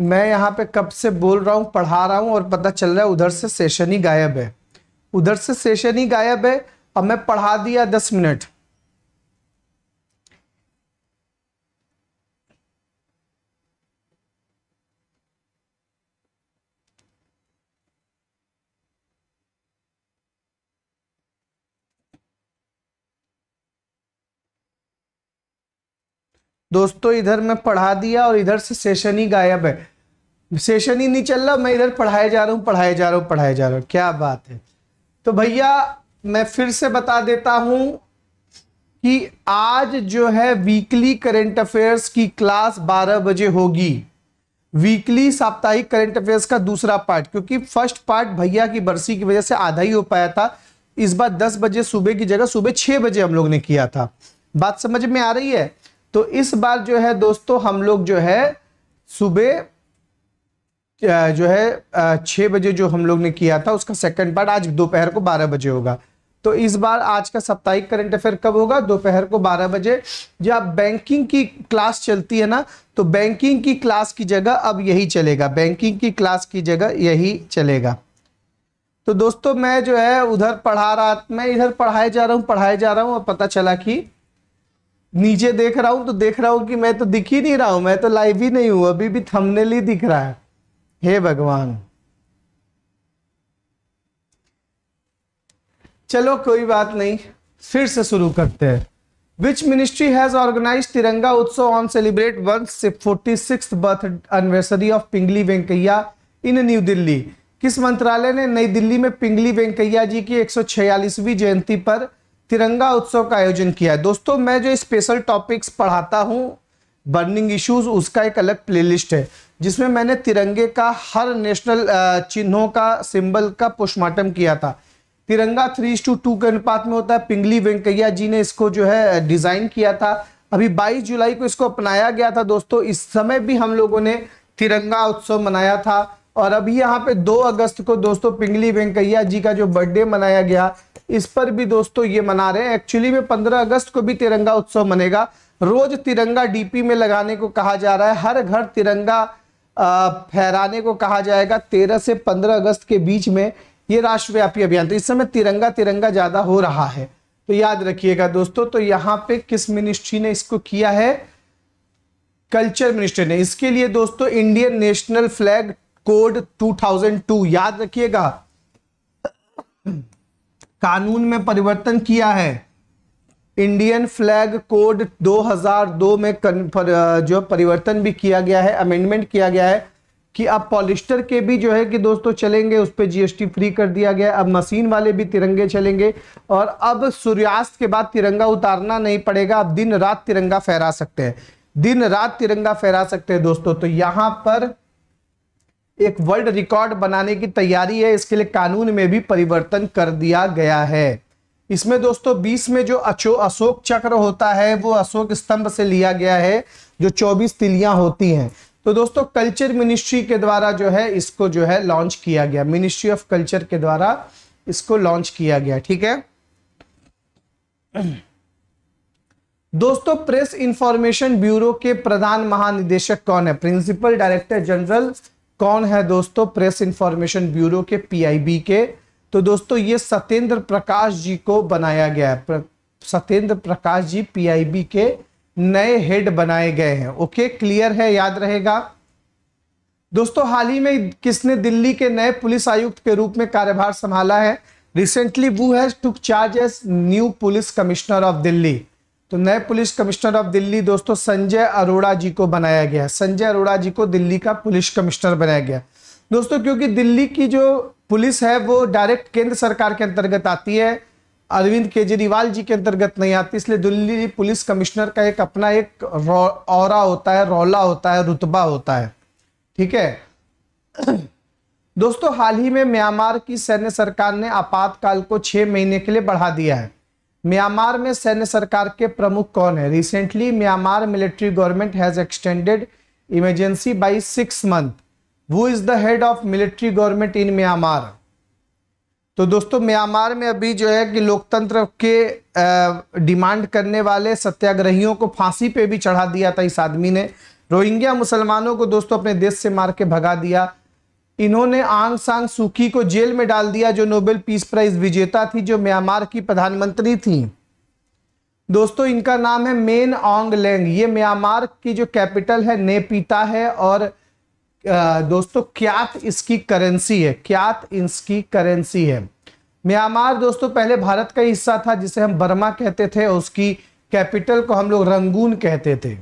मैं यहाँ पे कब से बोल रहा हूँ पढ़ा रहा हूँ और पता चल रहा है उधर से सेशन ही गायब है उधर से सेशन ही गायब है अब मैं पढ़ा दिया दस मिनट दोस्तों इधर मैं पढ़ा दिया और इधर से सेशन ही गायब है सेशन ही नहीं चल रहा मैं इधर पढ़ाए जा रहा हूँ पढ़ाए जा रहा हूँ पढ़ाए जा रहा हूँ क्या बात है तो भैया मैं फिर से बता देता हूँ कि आज जो है वीकली करेंट अफेयर्स की क्लास 12 बजे होगी वीकली साप्ताहिक करंट अफेयर्स का दूसरा पार्ट क्योंकि फर्स्ट पार्ट भैया की बरसी की वजह से आधा ही हो पाया था इस बार 10 बजे सुबह की जगह सुबह 6 बजे हम लोग ने किया था बात समझ में आ रही है तो इस बार जो है दोस्तों हम लोग जो है सुबह जो है छः बजे जो हम लोग ने किया था उसका सेकंड पार्ट आज दोपहर को बारह बजे होगा तो इस बार आज का साप्ताहिक करंट अफेयर कब होगा दोपहर को बारह बजे जब बैंकिंग की क्लास चलती है ना तो बैंकिंग की क्लास की जगह अब यही चलेगा बैंकिंग की क्लास की जगह यही चलेगा तो दोस्तों मैं जो है उधर पढ़ा रहा मैं इधर पढ़ाए जा रहा हूँ पढ़ाए जा रहा हूँ और पता चला कि नीचे देख रहा हूं तो देख रहा हूं कि मैं तो दिख ही नहीं रहा हूं मैं तो लाइव ही नहीं हूं अभी भी थमने ही दिख रहा है हे भगवान चलो कोई बात नहीं फिर से शुरू करते हैं which ministry has organize Tiranga Utsav on celebrate one forty six birth anniversary of Pingali Venkayya in new Delhi किस मंत्रालय ने नई दिल्ली में पिंगली वेंकैया जी की एक जयंती पर तिरंगा उत्सव का आयोजन किया है दोस्तों मैं जो स्पेशल टॉपिक्स पढ़ाता हूँ बर्निंग इश्यूज उसका एक अलग प्लेलिस्ट है जिसमें मैंने तिरंगे का हर नेशनल चिन्हों का सिंबल का पोस्टमार्टम किया था तिरंगा थ्री टू टू के अनुपात में होता है पिंगली वेंकैया जी ने इसको जो है डिज़ाइन किया था अभी 22 जुलाई को इसको अपनाया गया था दोस्तों इस समय भी हम लोगों ने तिरंगा उत्सव मनाया था और अभी यहाँ पे 2 अगस्त को दोस्तों पिंगली वेंकैया जी का जो बर्थडे मनाया गया इस पर भी दोस्तों ये मना रहे हैं एक्चुअली में 15 अगस्त को भी तिरंगा उत्सव मनेगा रोज तिरंगा डीपी में लगाने को कहा जा रहा है हर घर तिरंगा फहराने को कहा जाएगा तेरह से पंद्रह अगस्त के बीच में ये राष्ट्रव्यापी अभियान तो इस समय तिरंगा तिरंगा ज्यादा हो रहा है तो याद रखिएगा दोस्तों तो यहाँ पे किस मिनिस्ट्री ने इसको किया है कल्चर मिनिस्ट्री ने इसके लिए दोस्तों इंडियन नेशनल फ्लैग कोड 2002 याद रखिएगा कानून में परिवर्तन किया है इंडियन फ्लैग कोड 2002 में जो परिवर्तन भी किया गया है अमेंडमेंट किया गया है कि अब पॉलिस्टर के भी जो है कि दोस्तों चलेंगे उस पर जीएसटी फ्री कर दिया गया अब मशीन वाले भी तिरंगे चलेंगे और अब सूर्यास्त के बाद तिरंगा उतारना नहीं पड़ेगा अब दिन रात तिरंगा फहरा सकते हैं दिन रात तिरंगा फहरा सकते हैं दोस्तों तो यहां पर एक वर्ल्ड रिकॉर्ड बनाने की तैयारी है इसके लिए कानून में भी परिवर्तन कर दिया गया है इसमें दोस्तों बीस में जो अचो अशोक चक्र होता है वो अशोक स्तंभ से लिया गया है जो चौबीस तिलियां होती हैं तो दोस्तों कल्चर मिनिस्ट्री के द्वारा जो है इसको जो है लॉन्च किया गया मिनिस्ट्री ऑफ कल्चर के द्वारा इसको लॉन्च किया गया ठीक है दोस्तों प्रेस इंफॉर्मेशन ब्यूरो के प्रधान महानिदेशक कौन है प्रिंसिपल डायरेक्टर जनरल कौन है दोस्तों प्रेस इंफॉर्मेशन ब्यूरो के पीआईबी के तो दोस्तों ये सत्येंद्र प्रकाश जी को बनाया गया है सत्येंद्र प्रकाश जी पीआईबी के नए हेड बनाए गए हैं ओके क्लियर है याद रहेगा दोस्तों हाल ही में किसने दिल्ली के नए पुलिस आयुक्त के रूप में कार्यभार संभाला है रिसेंटली वो has took charge as new police commissioner of Delhi तो नए पुलिस कमिश्नर ऑफ दिल्ली दोस्तों संजय अरोड़ा जी को बनाया गया संजय अरोड़ा जी को दिल्ली का पुलिस कमिश्नर बनाया गया दोस्तों क्योंकि दिल्ली की जो पुलिस है वो डायरेक्ट केंद्र सरकार के अंतर्गत आती है अरविंद केजरीवाल जी के अंतर्गत नहीं आती इसलिए दिल्ली पुलिस कमिश्नर का एक अपना एक और होता है रौला होता है रुतबा होता है ठीक है दोस्तों हाल ही में म्यांमार की सैन्य सरकार ने आपातकाल को छह महीने के लिए बढ़ा दिया है म्यांमार में सैन्य सरकार के प्रमुख कौन है recently Myanmar military government has extended emergency by six month who is the head of military government in Myanmar तो दोस्तों म्यांमार में अभी जो है कि लोकतंत्र के डिमांड करने वाले सत्याग्रहियों को फांसी पे भी चढ़ा दिया था इस आदमी ने रोहिंग्या मुसलमानों को दोस्तों अपने देश से मार के भगा दिया इन्होंने आंग सांग सुखी को जेल में डाल दिया जो नोबेल पीस प्राइज विजेता थी जो म्यांमार की प्रधानमंत्री थी दोस्तों इनका नाम है मेन ऑंग लेंग ये म्यांमार की जो कैपिटल है नेपिता है और दोस्तों क्यात इसकी करेंसी है क्यात इसकी करेंसी है म्यांमार दोस्तों पहले भारत का हिस्सा था जिसे हम बर्मा कहते थे उसकी कैपिटल को हम लोग रंगून कहते थे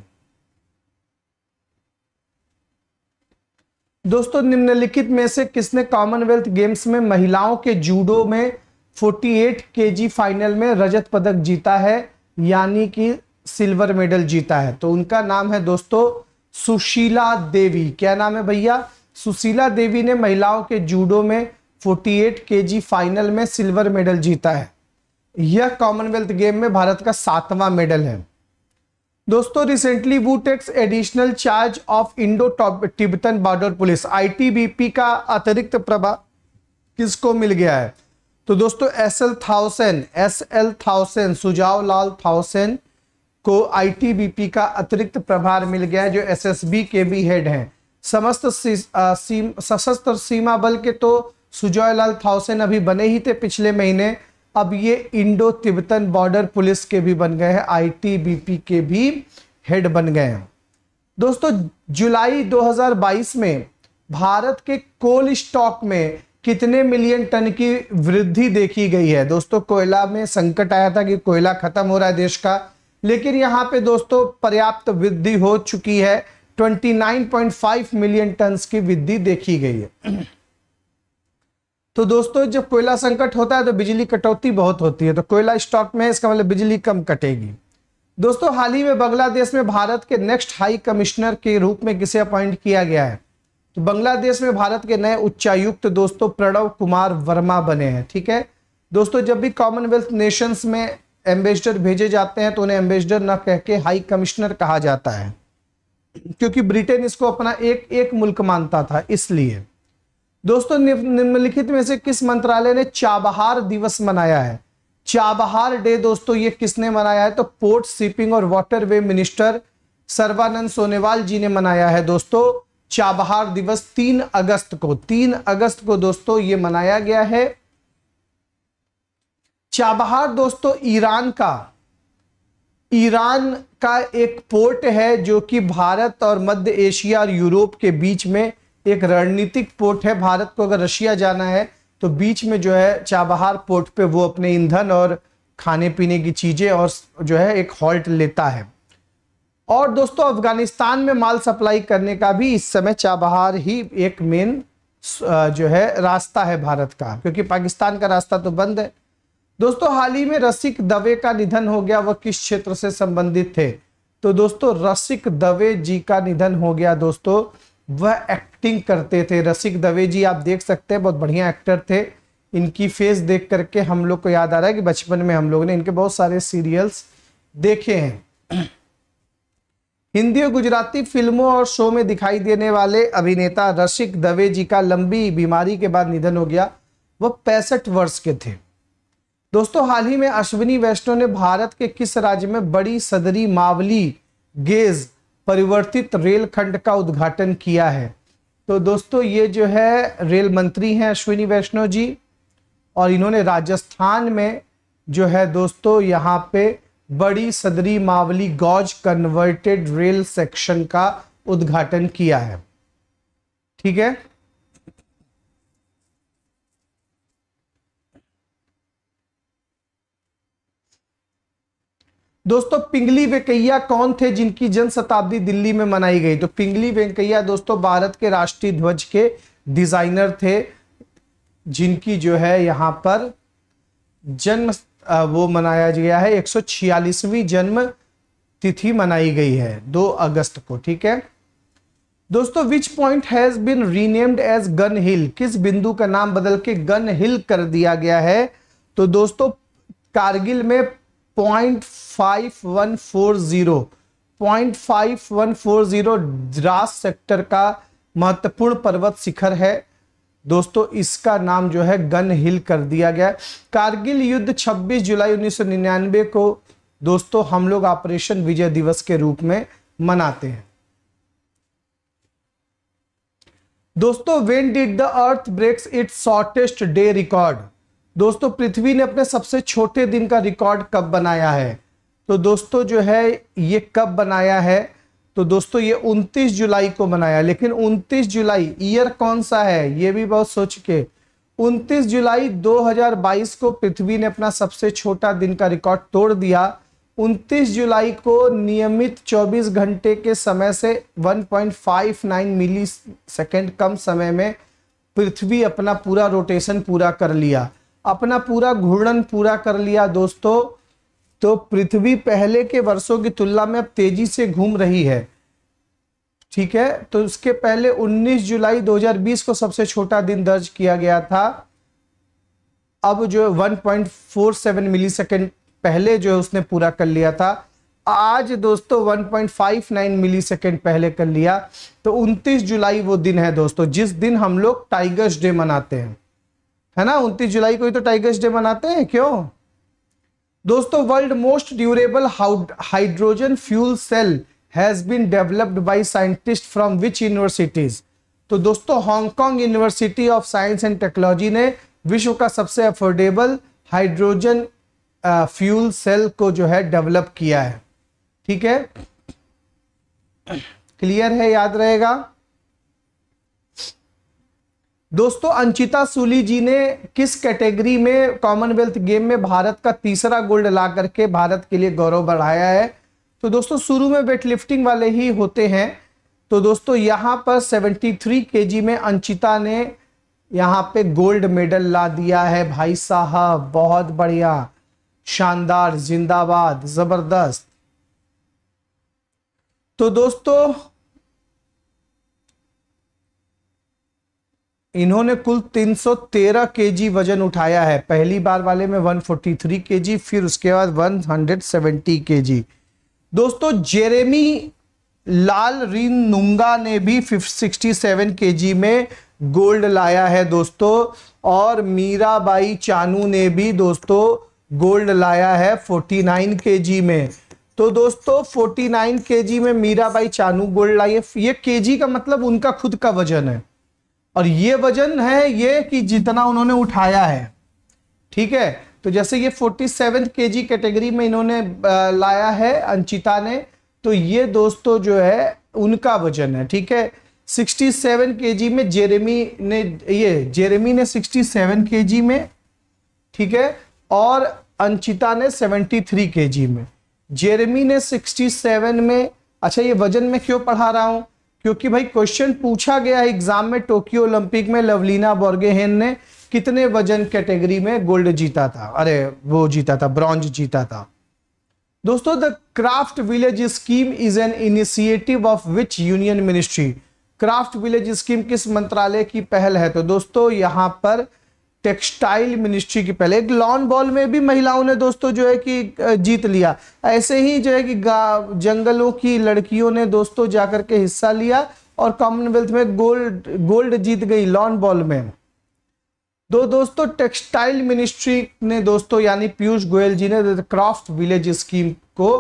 दोस्तों निम्नलिखित में से किसने कॉमनवेल्थ गेम्स में महिलाओं के जूडो में 48 केजी फाइनल में रजत पदक जीता है यानी कि सिल्वर मेडल जीता है तो उनका नाम है दोस्तों सुशीला देवी क्या नाम है भैया सुशीला देवी ने महिलाओं के जूडो में 48 केजी फाइनल में सिल्वर मेडल जीता है यह कॉमनवेल्थ गेम में भारत का सातवां मेडल है दोस्तों रिसेंटली वो takes additional charge of Indo Tibetan border police ITBP का अतिरिक्त प्रभा किसको मिल गया है तो दोस्तों S L Thaosen S L Thaosen Sujoy Lal Thaosen को आईटीबीपी का अतिरिक्त प्रभार मिल गया है जो एसएसबी के भी हेड हैं समस्त सशस्त्र सीमा बल के तो सुजाव लाल थाउसेन अभी बने ही थे पिछले महीने अब ये इंडो तिब्बतन बॉर्डर पुलिस के भी बन गए हैं आईटीबीपी के भी हेड बन गए हैं दोस्तों जुलाई 2022 में भारत के कोल स्टॉक में कितने मिलियन टन की वृद्धि देखी गई है दोस्तों कोयला में संकट आया था कि कोयला खत्म हो रहा है देश का लेकिन यहाँ पे दोस्तों पर्याप्त वृद्धि हो चुकी है 29.5 मिलियन टन की वृद्धि देखी गई है तो दोस्तों जब कोयला संकट होता है तो बिजली कटौती बहुत होती है तो कोयला स्टॉक में इसका मतलब बिजली कम कटेगी दोस्तों हाल ही में बांग्लादेश में भारत के नेक्स्ट हाई कमिश्नर के रूप में किसे अपॉइंट किया गया है तो बांग्लादेश में भारत के नए उच्चायुक्त दोस्तों प्रणव कुमार वर्मा बने हैं ठीक है दोस्तों जब भी कॉमनवेल्थ नेशंस में एम्बेसडर भेजे जाते हैं तो उन्हें एम्बेसडर न कह के हाई कमिश्नर कहा जाता है क्योंकि ब्रिटेन इसको अपना एक एक मुल्क मानता था इसलिए दोस्तों निम्नलिखित में से किस मंत्रालय ने चाबहार दिवस मनाया है चाबहार डे दोस्तों ये किसने मनाया है तो पोर्ट शिपिंग और वाटरवे मिनिस्टर सर्वानंद सोनेवाल जी ने मनाया है दोस्तों चाबहार दिवस तीन अगस्त को तीन अगस्त को दोस्तों ये मनाया गया है चाबहार दोस्तों ईरान का ईरान का एक पोर्ट है जो कि भारत और मध्य एशिया और यूरोप के बीच में एक रणनीतिक पोर्ट है भारत को अगर रशिया जाना है तो बीच में जो है चाबहार पोर्ट पे वो अपने ईंधन और खाने पीने की चीज़ें और जो है एक हॉल्ट लेता है और दोस्तों अफगानिस्तान में माल सप्लाई करने का भी इस समय चाबहार ही एक मेन जो है रास्ता है भारत का क्योंकि पाकिस्तान का रास्ता तो बंद है दोस्तों हाल ही में रसिक दवे का निधन हो गया वह किस क्षेत्र से संबंधित थे तो दोस्तों रसिक दवे जी का निधन हो गया दोस्तों वह एक्टिंग करते थे रसिक दवे जी आप देख सकते हैं बहुत बढ़िया एक्टर थे इनकी फेस देख करके हम लोग को याद आ रहा है कि बचपन में हम लोग ने इनके बहुत सारे सीरियल्स देखे हैं हिंदी और गुजराती फिल्मों और शो में दिखाई देने वाले अभिनेता रसिक दवे जी का लंबी बीमारी के बाद निधन हो गया वह पैंसठ वर्ष के थे दोस्तों हाल ही में अश्विनी वैष्णव ने भारत के किस राज्य में बड़ी सदरी मावली गेज परिवर्तित रेलखंड का उद्घाटन किया है तो दोस्तों ये जो है रेल मंत्री हैं अश्विनी वैष्णव जी और इन्होंने राजस्थान में जो है दोस्तों यहाँ पे Badi Sadri Mavli gauge converted rail section का उद्घाटन किया है ठीक है दोस्तों पिंगली वेंकैया कौन थे जिनकी जन शताब्दी दिल्ली में मनाई गई तो पिंगली वेंकैया दोस्तों भारत के राष्ट्रीय ध्वज के डिजाइनर थे जिनकी जो है यहाँ पर जन्म वो मनाया गया है 146वीं जन्म तिथि मनाई गई है 2 अगस्त को ठीक है दोस्तों which point has been renamed as gun hill किस बिंदु का नाम बदल के गन हिल कर दिया गया है तो दोस्तों कारगिल में पॉइंट 0.5140 द्रास सेक्टर का महत्वपूर्ण पर्वत शिखर है दोस्तों इसका नाम जो है गन हिल कर दिया गया कारगिल युद्ध 26 जुलाई 1999 को दोस्तों हम लोग ऑपरेशन विजय दिवस के रूप में मनाते हैं दोस्तों when did the earth breaks its shortest day record दोस्तों पृथ्वी ने अपने सबसे छोटे दिन का रिकॉर्ड कब बनाया है तो दोस्तों जो है ये कब बनाया है तो दोस्तों ये 29 जुलाई को बनाया लेकिन 29 जुलाई ईयर कौन सा है ये भी बहुत सोच के 29 जुलाई 2022 को पृथ्वी ने अपना सबसे छोटा दिन का रिकॉर्ड तोड़ दिया 29 जुलाई को नियमित 24 घंटे के समय से 1.59 मिली सेकेंड कम समय में पृथ्वी अपना पूरा रोटेशन पूरा कर लिया अपना पूरा घूर्णन पूरा कर लिया दोस्तों तो पृथ्वी पहले के वर्षों की तुलना में अब तेजी से घूम रही है ठीक है तो उसके पहले 19 जुलाई 2020 को सबसे छोटा दिन दर्ज किया गया था अब जो 1.47 मिली सेकेंड पहले जो है उसने पूरा कर लिया था आज दोस्तों 1.59 मिली सेकेंड पहले कर लिया तो 29 जुलाई वो दिन है दोस्तों जिस दिन हम लोग टाइगर्स डे मनाते हैं है ना 29 जुलाई को ही तो टाइगर्स डे मनाते हैं क्यों दोस्तों world most durable hydrogen fuel cell has been developed by scientist from which universities तो दोस्तों Hong Kong university of science and technology ने विश्व का सबसे अफोर्डेबल हाइड्रोजन फ्यूल सेल को जो है डेवलप किया है ठीक है क्लियर है याद रहेगा दोस्तों अंचिता सूली जी ने किस कैटेगरी में कॉमनवेल्थ गेम में भारत का तीसरा गोल्ड ला करके भारत के लिए गौरव बढ़ाया है तो दोस्तों शुरू में वेट लिफ्टिंग वाले ही होते हैं तो दोस्तों यहाँ पर 73 केजी में अंचिता ने यहाँ पे गोल्ड मेडल ला दिया है भाई साहब बहुत बढ़िया शानदार जिंदाबाद जबरदस्त तो दोस्तों इन्होंने कुल 313 केजी वजन उठाया है पहली बार वाले में 143 केजी फिर उसके बाद 170 केजी दोस्तों जेरेमी लाल रीन नुंगा ने भी 67 केजी में गोल्ड लाया है दोस्तों और मीराबाई चानू ने भी दोस्तों गोल्ड लाया है 49 केजी में तो दोस्तों 49 केजी में मीराबाई चानू गोल्ड लाई है ये केजी का मतलब उनका खुद का वजन है और ये वजन है ये कि जितना उन्होंने उठाया है ठीक है तो जैसे ये फोर्टी सेवन के जी कैटेगरी में इन्होंने लाया है अंचिता ने तो ये दोस्तों जो है उनका वजन है ठीक है 67 केजी में जेरेमी ने ये जेरेमी ने 67 केजी में ठीक है और अंचिता ने 73 केजी में जेरेमी ने 67 में अच्छा ये वजन में क्यों पढ़ा रहा हूँ क्योंकि भाई क्वेश्चन पूछा गया है एग्जाम में टोक्यो ओलंपिक में लवलीना बोर्गेहेन ने कितने वजन कैटेगरी में गोल्ड जीता था अरे वो जीता था ब्रॉन्ज जीता था दोस्तों the craft village scheme is an initiative of which union ministry craft village scheme किस मंत्रालय की पहल है तो दोस्तों यहां पर टेक्सटाइल मिनिस्ट्री की पहले एक लॉन बॉल में भी महिलाओं ने दोस्तों जो है कि जीत लिया ऐसे ही जो है कि जंगलों की लड़कियों ने दोस्तों जाकर के हिस्सा लिया और कॉमनवेल्थ में गोल्ड गोल्ड जीत गई लॉन बॉल में दो दोस्तों टेक्सटाइल मिनिस्ट्री ने दोस्तों यानी पीयूष गोयल जी ने क्राफ्ट विलेज स्कीम को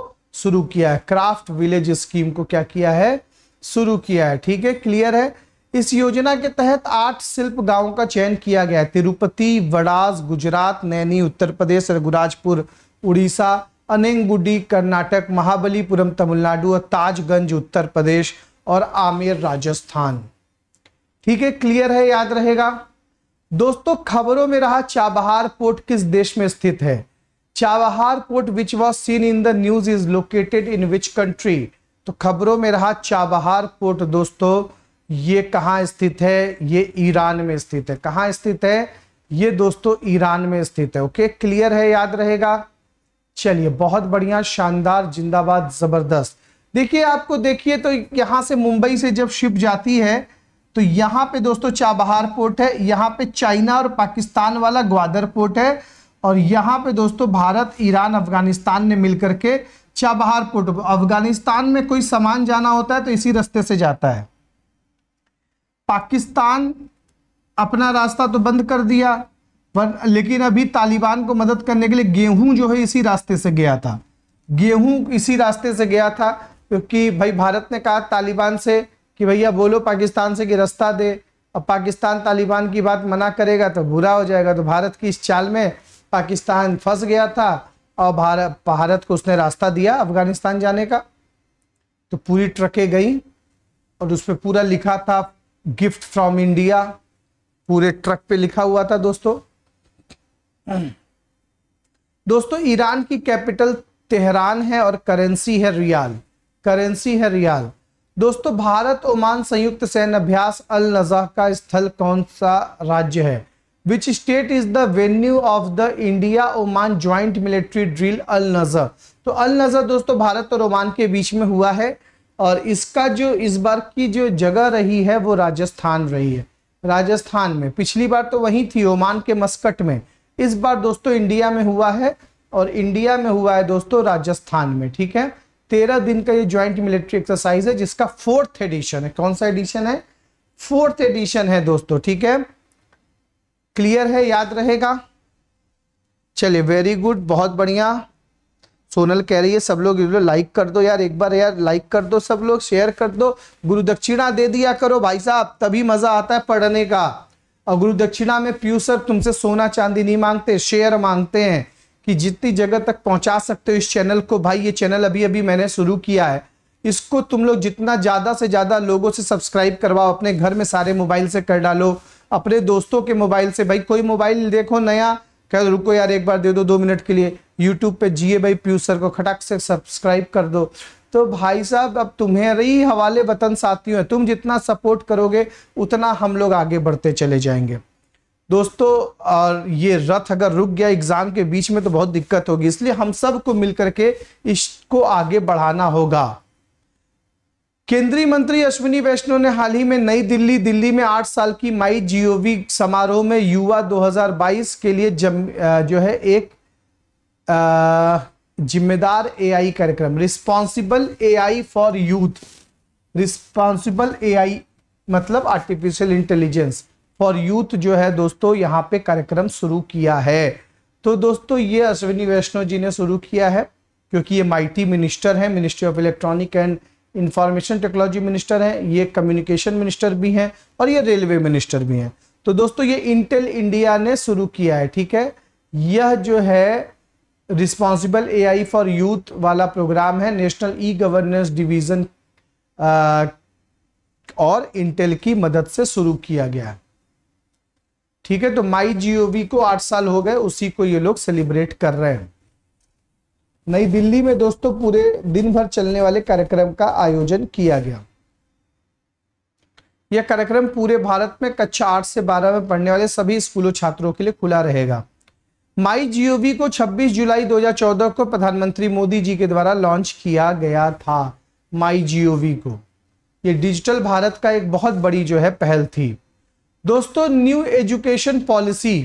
शुरू किया है क्राफ्ट विलेज स्कीम को क्या किया है शुरू किया है ठीक है क्लियर है इस योजना के तहत आठ शिल्प गांवों का चयन किया गया है तिरुपति वड़ास गुजरात नैनी उत्तर प्रदेश रघुराजपुर उड़ीसा अनेंगुडी कर्नाटक महाबलीपुरम तमिलनाडु और ताजगंज उत्तर प्रदेश और आमेर राजस्थान ठीक है क्लियर है याद रहेगा दोस्तों खबरों में रहा चाबहार पोर्ट किस देश में स्थित है Chabahar port which was seen in the news is located in which country तो खबरों में रहा चाबहार पोर्ट दोस्तों ये कहाँ स्थित है ये ईरान में स्थित है कहाँ स्थित है ये दोस्तों ईरान में स्थित है ओके क्लियर है याद रहेगा चलिए बहुत बढ़िया शानदार जिंदाबाद जबरदस्त देखिए आपको देखिए तो यहां से मुंबई से जब शिप जाती है तो यहाँ पे दोस्तों चाबहार पोर्ट है यहां पे चाइना और पाकिस्तान वाला ग्वादर पोर्ट है और यहाँ पे दोस्तों भारत ईरान अफगानिस्तान ने मिलकर के चाबहार पोर्ट अफगानिस्तान में कोई सामान जाना होता है तो इसी रास्ते से जाता है पाकिस्तान अपना रास्ता तो बंद कर दिया पर लेकिन अभी तालिबान को मदद करने के लिए गेहूं जो है इसी रास्ते से गया था गेहूं इसी रास्ते से गया था क्योंकि भाई भारत ने कहा तालिबान से कि भैया बोलो पाकिस्तान से कि रास्ता दे अब पाकिस्तान तालिबान की बात मना करेगा तो बुरा हो जाएगा तो भारत की इस चाल में पाकिस्तान फंस गया था और भारत भारत को उसने रास्ता दिया अफगानिस्तान जाने का तो पूरी ट्रकें गई और उस पर पूरा लिखा था गिफ्ट फ्रॉम इंडिया पूरे ट्रक पे लिखा हुआ था दोस्तों दोस्तों ईरान की कैपिटल तेहरान है और करेंसी है रियाल करेंसी है रियाल दोस्तों भारत ओमान संयुक्त सैन्य अभ्यास अल नजा का स्थल कौन सा राज्य है which state is the venue of the India Oman joint military drill Al Najah तो अल नजर दोस्तों भारत और ओमान के बीच में हुआ है और इसका जो इस बार की जो जगह रही है वो राजस्थान रही है राजस्थान में पिछली बार तो वहीं थी ओमान के मस्कट में इस बार दोस्तों इंडिया में हुआ है और इंडिया में हुआ है दोस्तों राजस्थान में ठीक है तेरह दिन का ये ज्वाइंट मिलिट्री एक्सरसाइज है जिसका फोर्थ एडिशन है कौन सा एडिशन है फोर्थ एडिशन है दोस्तों ठीक है क्लियर है याद रहेगा चलिए वेरी गुड बहुत बढ़िया सोनल कह रही है सब लोग लाइक कर दो यार एक बार यार लाइक कर दो सब लोग शेयर कर दो गुरु दक्षिणा दे दिया करो भाई साहब तभी मजा आता है पढ़ने का और गुरु दक्षिणा में पीयू सर तुमसे सोना चांदी नहीं मांगते शेयर मांगते हैं कि जितनी जगह तक पहुंचा सकते हो इस चैनल को भाई ये चैनल अभी अभी मैंने शुरू किया है इसको तुम लोग जितना ज़्यादा से ज़्यादा लोगों से सब्सक्राइब करवाओ अपने घर में सारे मोबाइल से कर डालो अपने दोस्तों के मोबाइल से भाई कोई मोबाइल देखो नया कह रुको यार एक बार दे दो दो मिनट के लिए यूट्यूब पे जिए भाई पीयूष सर को खटाक से सब्सक्राइब कर दो तो भाई साहब अब रही हवाले वतन साथियों हैं तुम जितना सपोर्ट करोगे उतना हम लोग आगे बढ़ते चले जाएंगे दोस्तों और ये रथ अगर रुक गया एग्जाम के बीच में तो बहुत दिक्कत होगी इसलिए हम सबको मिलकर के इसको आगे बढ़ाना होगा केंद्रीय मंत्री अश्विनी वैष्णव ने हाल ही में नई दिल्ली दिल्ली में आठ साल की माई जीओवी समारोह में युवा 2022 के लिए जम, जो है एक जिम्मेदार एआई कार्यक्रम responsible AI for youth responsible AI मतलब आर्टिफिशियल इंटेलिजेंस फॉर यूथ जो है दोस्तों यहाँ पे कार्यक्रम शुरू किया है तो दोस्तों ये अश्विनी वैष्णव जी ने शुरू किया है क्योंकि ये माइटी मिनिस्टर हैं ministry of electronic and information technology minister हैं ये कम्युनिकेशन मिनिस्टर भी हैं और ये रेलवे मिनिस्टर भी हैं तो दोस्तों ये इंटेल इंडिया ने शुरू किया है ठीक है यह जो है रिस्पॉन्सिबल आई फॉर यूथ वाला प्रोग्राम है नेशनल ई गवर्नेंस डिवीजन और इंटेल की मदद से शुरू किया गया है ठीक है तो माई जीओवी को आठ साल हो गए उसी को ये लोग सेलिब्रेट कर रहे हैं नई दिल्ली में दोस्तों पूरे दिन भर चलने वाले कार्यक्रम का आयोजन किया गया यह कार्यक्रम पूरे भारत में कक्षा आठ से बारह में पढ़ने वाले सभी स्कूलों छात्रों के लिए खुला रहेगा माई जीओवी को 26 जुलाई 2014 को प्रधानमंत्री मोदी जी के द्वारा लॉन्च किया गया था माई जीओवी को यह डिजिटल भारत का एक बहुत बड़ी जो है पहल थी दोस्तों न्यू एजुकेशन पॉलिसी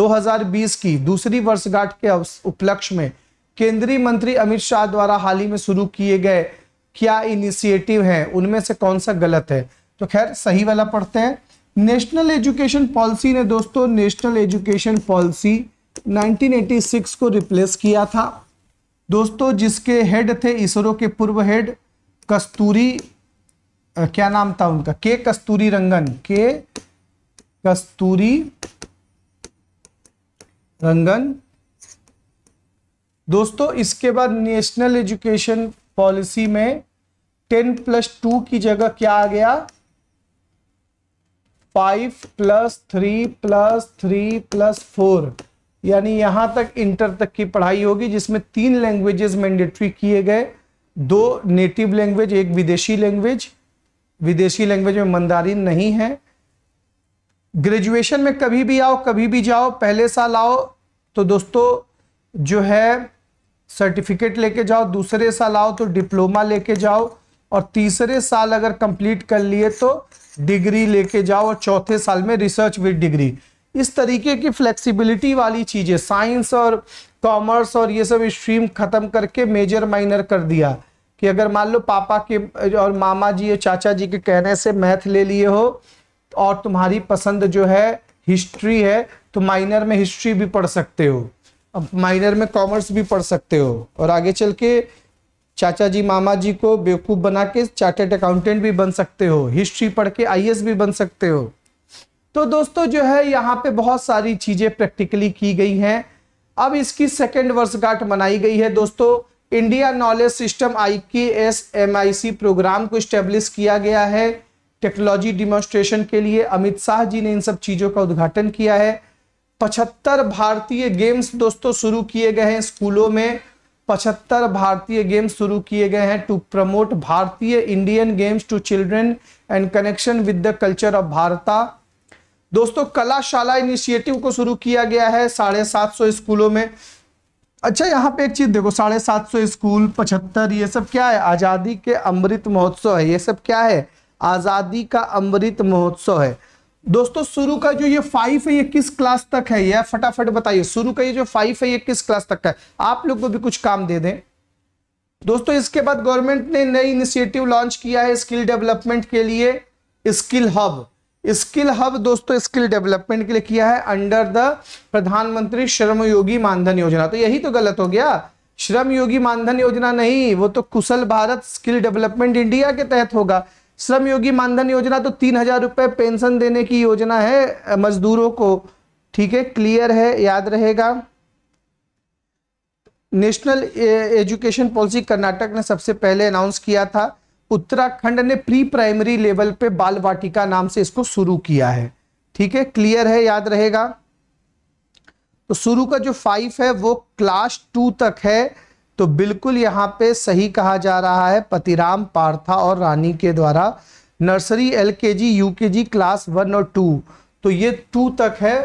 2020 की दूसरी वर्षगांठ के उपलक्ष्य में केंद्रीय मंत्री अमित शाह द्वारा हाल ही में शुरू किए गए क्या इनिशिएटिव हैं उनमें से कौन सा गलत है तो खैर सही वाला पढ़ते हैं नेशनल एजुकेशन पॉलिसी ने दोस्तों नेशनल एजुकेशन पॉलिसी 1986 को रिप्लेस किया था दोस्तों जिसके हेड थे इसरो के पूर्व हेड कस्तूरी क्या नाम था उनका के कस्तूरी रंगन के कस्तूरी रंगन दोस्तों इसके बाद नेशनल एजुकेशन पॉलिसी में टेन प्लस टू की जगह क्या आ गया five plus three plus three plus four यानी यहां तक इंटर तक की पढ़ाई होगी जिसमें तीन लैंग्वेजेस मैंडेटरी किए गए दो नेटिव लैंग्वेज एक विदेशी लैंग्वेज विदेशी लैंग्वेज में मंदारिन नहीं है ग्रेजुएशन में कभी भी आओ कभी भी जाओ पहले साल आओ तो दोस्तों जो है सर्टिफिकेट लेके जाओ दूसरे साल आओ तो डिप्लोमा लेके जाओ और तीसरे साल अगर कंप्लीट कर लिए तो डिग्री लेके जाओ और चौथे साल में रिसर्च विद डिग्री इस तरीके की फ्लेक्सिबिलिटी वाली चीज़ें साइंस और कॉमर्स और ये सब स्ट्रीम ख़त्म करके मेजर माइनर कर दिया कि अगर मान लो पापा के और मामा जी या चाचा जी के कहने से मैथ ले लिए हो और तुम्हारी पसंद जो है हिस्ट्री है तो माइनर में हिस्ट्री भी पढ़ सकते हो अब माइनर में कॉमर्स भी पढ़ सकते हो और आगे चल के चाचा जी मामा जी को बेवकूफ़ बना के चार्टेड अकाउंटेंट भी बन सकते हो हिस्ट्री पढ़ के आई भी बन सकते हो तो दोस्तों जो है यहाँ पे बहुत सारी चीज़ें प्रैक्टिकली की गई हैं अब इसकी सेकेंड वर्षगांठ मनाई गई है दोस्तों India knowledge system I K S M I C program को स्टेब्लिश किया गया है टेक्नोलॉजी डिमोन्स्ट्रेशन के लिए अमित शाह जी ने इन सब चीज़ों का उद्घाटन किया है पचहत्तर भारतीय गेम्स दोस्तों शुरू किए गए हैं स्कूलों में पचहत्तर भारतीय गेम्स शुरू किए गए हैं टू प्रमोट भारतीय Indian games to children and connection with the culture of Bharat दोस्तों कलाशाला इनिशिएटिव को शुरू किया गया है साढ़े सात सौ स्कूलों में अच्छा यहाँ पे एक चीज देखो साढ़े सात सौ स्कूल पचहत्तर ये सब क्या है आजादी के अमृत महोत्सव है ये सब क्या है आजादी का अमृत महोत्सव है दोस्तों शुरू का जो ये फाइव है ये किस क्लास तक है यह फटाफट बताइए शुरू का ये जो फाइव है ये किस क्लास तक का है आप लोग को भी कुछ काम दे दें दोस्तों इसके बाद गवर्नमेंट ने नई इनिशिएटिव लॉन्च किया है स्किल डेवलपमेंट के लिए स्किल हब स्किल हब दोस्तों स्किल डेवलपमेंट के लिए किया है अंडर द प्रधानमंत्री श्रम योगी मानधन योजना तो यही तो गलत हो गया श्रम योगी मानधन योजना नहीं वो तो कुशल भारत स्किल डेवलपमेंट इंडिया के तहत होगा श्रम योगी मानधन योजना तो तीन हजार रुपए पेंशन देने की योजना है मजदूरों को ठीक है क्लियर है याद रहेगा नेशनल एजुकेशन पॉलिसी कर्नाटक ने सबसे पहले अनाउंस किया था उत्तराखंड ने प्री प्राइमरी लेवल पे बाल वाटिका नाम से इसको शुरू किया है ठीक है क्लियर है याद रहेगा तो शुरू का जो फाइव है वो क्लास टू तक है तो बिल्कुल यहाँ पे सही कहा जा रहा है पतिराम पार्था और रानी के द्वारा nursery LKG UKG class one और टू तो ये टू तक है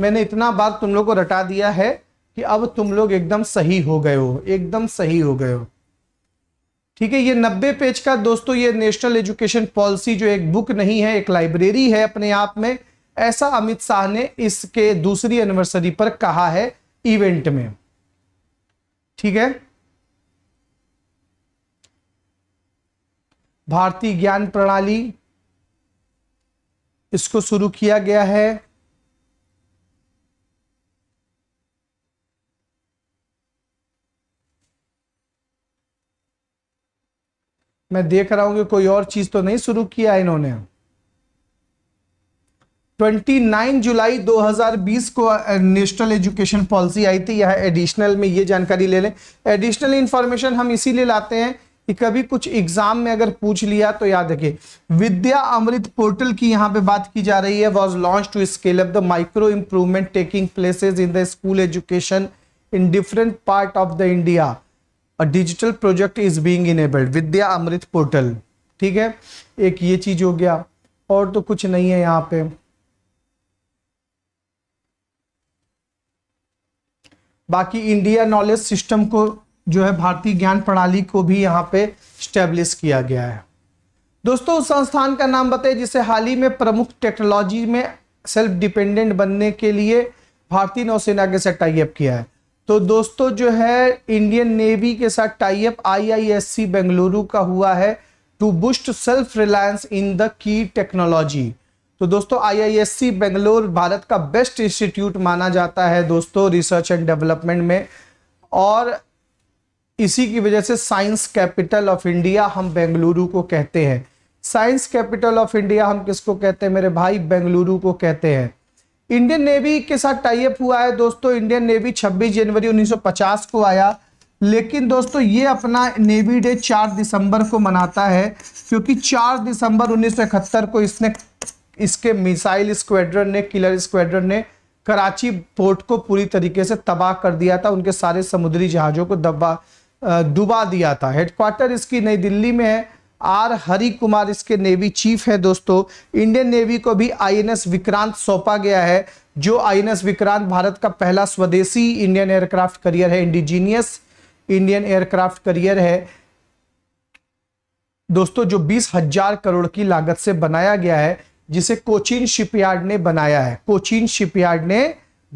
मैंने इतना बात तुम लोग को रटा दिया है कि अब तुम लोग एकदम सही हो गए हो एकदम सही हो गए हो ठीक है ये नब्बे पेज का दोस्तों ये नेशनल एजुकेशन पॉलिसी जो एक बुक नहीं है एक लाइब्रेरी है अपने आप में ऐसा अमित शाह ने इसके दूसरी एनिवर्सरी पर कहा है इवेंट में ठीक है भारतीय ज्ञान प्रणाली इसको शुरू किया गया है मैं देख रहा हूं कि कोई और चीज तो नहीं शुरू किया इन्होंने 29 जुलाई 2020 को नेशनल एजुकेशन पॉलिसी आई थी यह एडिशनल में ये जानकारी ले लें एडिशनल इन्फॉर्मेशन हम इसीलिए लाते हैं कि कभी कुछ एग्जाम में अगर पूछ लिया तो याद रखिए विद्या अमृत पोर्टल की यहाँ पे बात की जा रही है was launch to scale up the micro improvement taking places in the school education in different part of the India a digital project is being enabled Vidya Amrit portal ठीक है एक ये चीज हो गया और तो कुछ नहीं है यहाँ पे बाकी इंडिया नॉलेज सिस्टम को जो है भारतीय ज्ञान प्रणाली को भी यहाँ पे स्टेब्लिश किया गया है दोस्तों उस संस्थान का नाम बताए जिसे हाल ही में प्रमुख टेक्नोलॉजी में सेल्फ डिपेंडेंट बनने के लिए भारतीय नौसेना के साथ टाइप किया है तो दोस्तों जो है इंडियन नेवी के साथ टाइप आईआईएससी बेंगलुरु का हुआ है to boost self reliance in the key technology तो दोस्तों आईआईएससी बेंगलोर भारत का बेस्ट इंस्टीट्यूट माना जाता है दोस्तों रिसर्च एंड डेवलपमेंट में और इसी की वजह से साइंस कैपिटल ऑफ इंडिया हम बेंगलुरु को कहते हैं साइंस कैपिटल ऑफ इंडिया हम किसको कहते हैं मेरे भाई बेंगलुरु को कहते हैं इंडियन नेवी के साथ टाइप हुआ है दोस्तों इंडियन नेवी 26 जनवरी 1950 को आया लेकिन दोस्तों ये अपना नेवी डे 4 दिसंबर को मनाता है क्योंकि 4 दिसंबर 1971 को इसने इसके मिसाइल स्क्वाड्रन ने किलर स्क्वाड्रन ने कराची पोर्ट को पूरी तरीके से तबाह कर दिया था उनके सारे समुद्री जहाज़ों को दबा डुबा दिया था हेडक्वार्टर इसकी नई दिल्ली में है आर हरि कुमार इसके नेवी चीफ हैं दोस्तों इंडियन नेवी को भी आईएनएस विक्रांत सौंपा गया है जो आईएनएस विक्रांत भारत का पहला स्वदेशी इंडियन एयरक्राफ्ट करियर है इंडिजीनियस इंडियन एयरक्राफ्ट करियर है दोस्तों जो बीस हजार करोड़ की लागत से बनाया गया है जिसे कोचीन शिपयार्ड ने बनाया है कोचीन शिपयार्ड ने